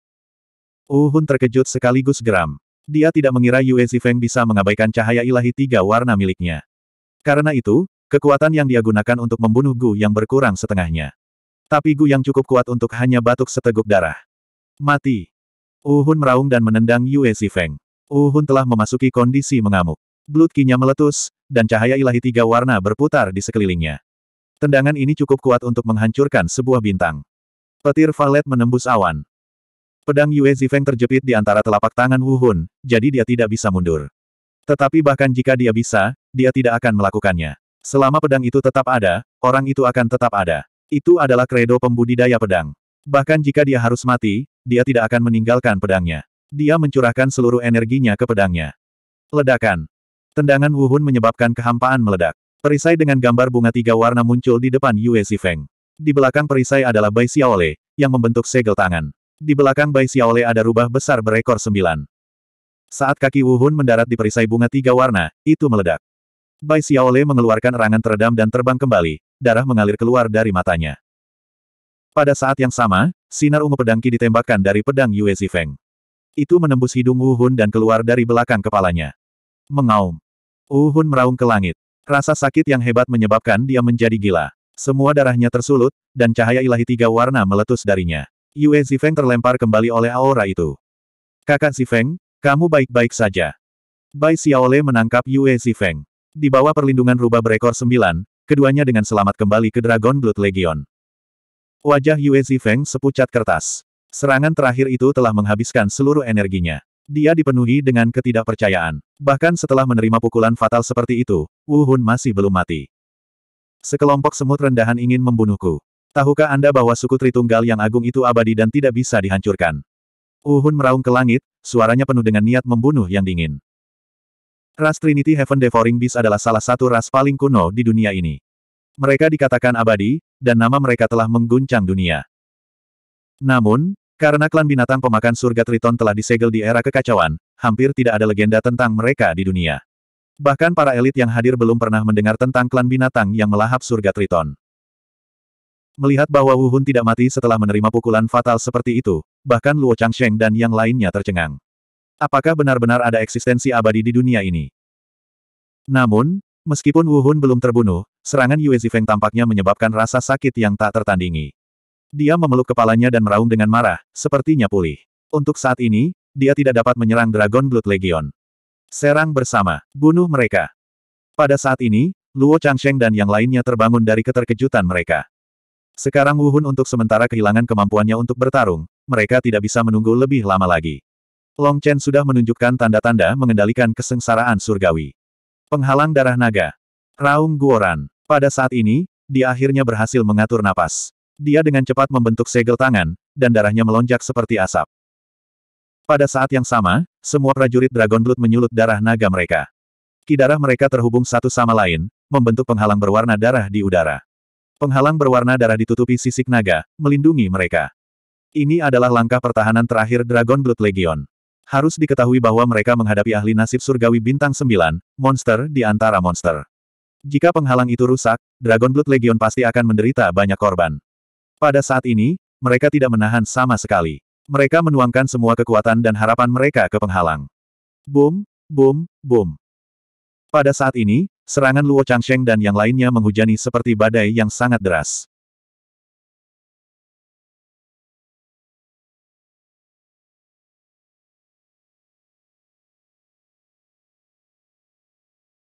Speaker 1: Wu Hun terkejut sekaligus geram. Dia tidak mengira Yue Zifeng bisa mengabaikan cahaya ilahi tiga warna miliknya. Karena itu, kekuatan yang dia gunakan untuk membunuh Gu yang berkurang setengahnya. Tapi Gu yang cukup kuat untuk hanya batuk seteguk darah. Mati. Uhun meraung dan menendang Yue Zifeng. Uhun telah memasuki kondisi mengamuk. Blood kinya meletus, dan cahaya ilahi tiga warna berputar di sekelilingnya. Tendangan ini cukup kuat untuk menghancurkan sebuah bintang. Petir valet menembus awan. Pedang Yue Zifeng terjepit di antara telapak tangan Wu Hun, jadi dia tidak bisa mundur. Tetapi bahkan jika dia bisa, dia tidak akan melakukannya. Selama pedang itu tetap ada, orang itu akan tetap ada. Itu adalah kredo pembudidaya pedang. Bahkan jika dia harus mati, dia tidak akan meninggalkan pedangnya. Dia mencurahkan seluruh energinya ke pedangnya. Ledakan. Tendangan Wu Hun menyebabkan kehampaan meledak. Perisai dengan gambar bunga tiga warna muncul di depan Yue Zifeng. Di belakang perisai adalah Bai Xiaole, yang membentuk segel tangan. Di belakang Bai Xiaole ada rubah besar berekor sembilan. Saat kaki Wu Hun mendarat di perisai bunga tiga warna, itu meledak. Bai Xiaole mengeluarkan erangan teredam dan terbang kembali, darah mengalir keluar dari matanya. Pada saat yang sama, sinar ungu pedangki ditembakkan dari pedang Yue Zifeng. Itu menembus hidung Wu Hun dan keluar dari belakang kepalanya. Mengaum. Wu Hun meraung ke langit. Rasa sakit yang hebat menyebabkan dia menjadi gila. Semua darahnya tersulut, dan cahaya ilahi tiga warna meletus darinya. Yue Zifeng terlempar kembali oleh aura itu. Kakak Zifeng, kamu baik-baik saja. Bai Xiaole menangkap Yue Zifeng. Di bawah perlindungan rubah berekor sembilan, keduanya dengan selamat kembali ke Dragon Blood Legion. Wajah Yue Zifeng sepucat kertas. Serangan terakhir itu telah menghabiskan seluruh energinya. Dia dipenuhi dengan ketidakpercayaan. Bahkan setelah menerima pukulan fatal seperti itu, Wu Hun masih belum mati. Sekelompok semut rendahan ingin membunuhku. Tahukah Anda bahwa suku Tritunggal yang agung itu abadi dan tidak bisa dihancurkan? Uhun meraung ke langit, suaranya penuh dengan niat membunuh yang dingin. Ras Trinity Heaven Devouring Beast adalah salah satu ras paling kuno di dunia ini. Mereka dikatakan abadi, dan nama mereka telah mengguncang dunia. Namun, karena klan binatang pemakan surga Triton telah disegel di era kekacauan, hampir tidak ada legenda tentang mereka di dunia. Bahkan para elit yang hadir belum pernah mendengar tentang klan binatang yang melahap surga Triton. Melihat bahwa Wu Hun tidak mati setelah menerima pukulan fatal seperti itu, bahkan Luo Changsheng dan yang lainnya tercengang. Apakah benar-benar ada eksistensi abadi di dunia ini? Namun, meskipun Wu Hun belum terbunuh, serangan Yue Zifeng tampaknya menyebabkan rasa sakit yang tak tertandingi. Dia memeluk kepalanya dan meraung dengan marah, sepertinya pulih. Untuk saat ini, dia tidak dapat menyerang Dragon Blood Legion. Serang bersama, bunuh mereka. Pada saat ini, Luo Changsheng dan yang lainnya terbangun dari keterkejutan mereka. Sekarang Wu Hun untuk sementara kehilangan kemampuannya untuk bertarung, mereka tidak bisa menunggu lebih lama lagi. Long Chen sudah menunjukkan tanda-tanda mengendalikan kesengsaraan surgawi. Penghalang darah naga. Raung Guoran. Pada saat ini, dia akhirnya berhasil mengatur napas. Dia dengan cepat membentuk segel tangan, dan darahnya melonjak seperti asap. Pada saat yang sama, semua prajurit Dragon Blood menyulut darah naga mereka. Kidarah mereka terhubung satu sama lain, membentuk penghalang berwarna darah di udara. Penghalang berwarna darah ditutupi sisik naga, melindungi mereka. Ini adalah langkah pertahanan terakhir Dragon Blood Legion. Harus diketahui bahwa mereka menghadapi ahli nasib surgawi bintang 9, monster di antara monster. Jika penghalang itu rusak, Dragon Blood Legion pasti akan menderita banyak korban. Pada saat ini, mereka tidak menahan sama sekali. Mereka menuangkan semua kekuatan dan harapan mereka ke penghalang. Boom, boom, boom. Pada saat ini, Serangan Luo Changsheng dan yang lainnya menghujani seperti badai yang sangat deras.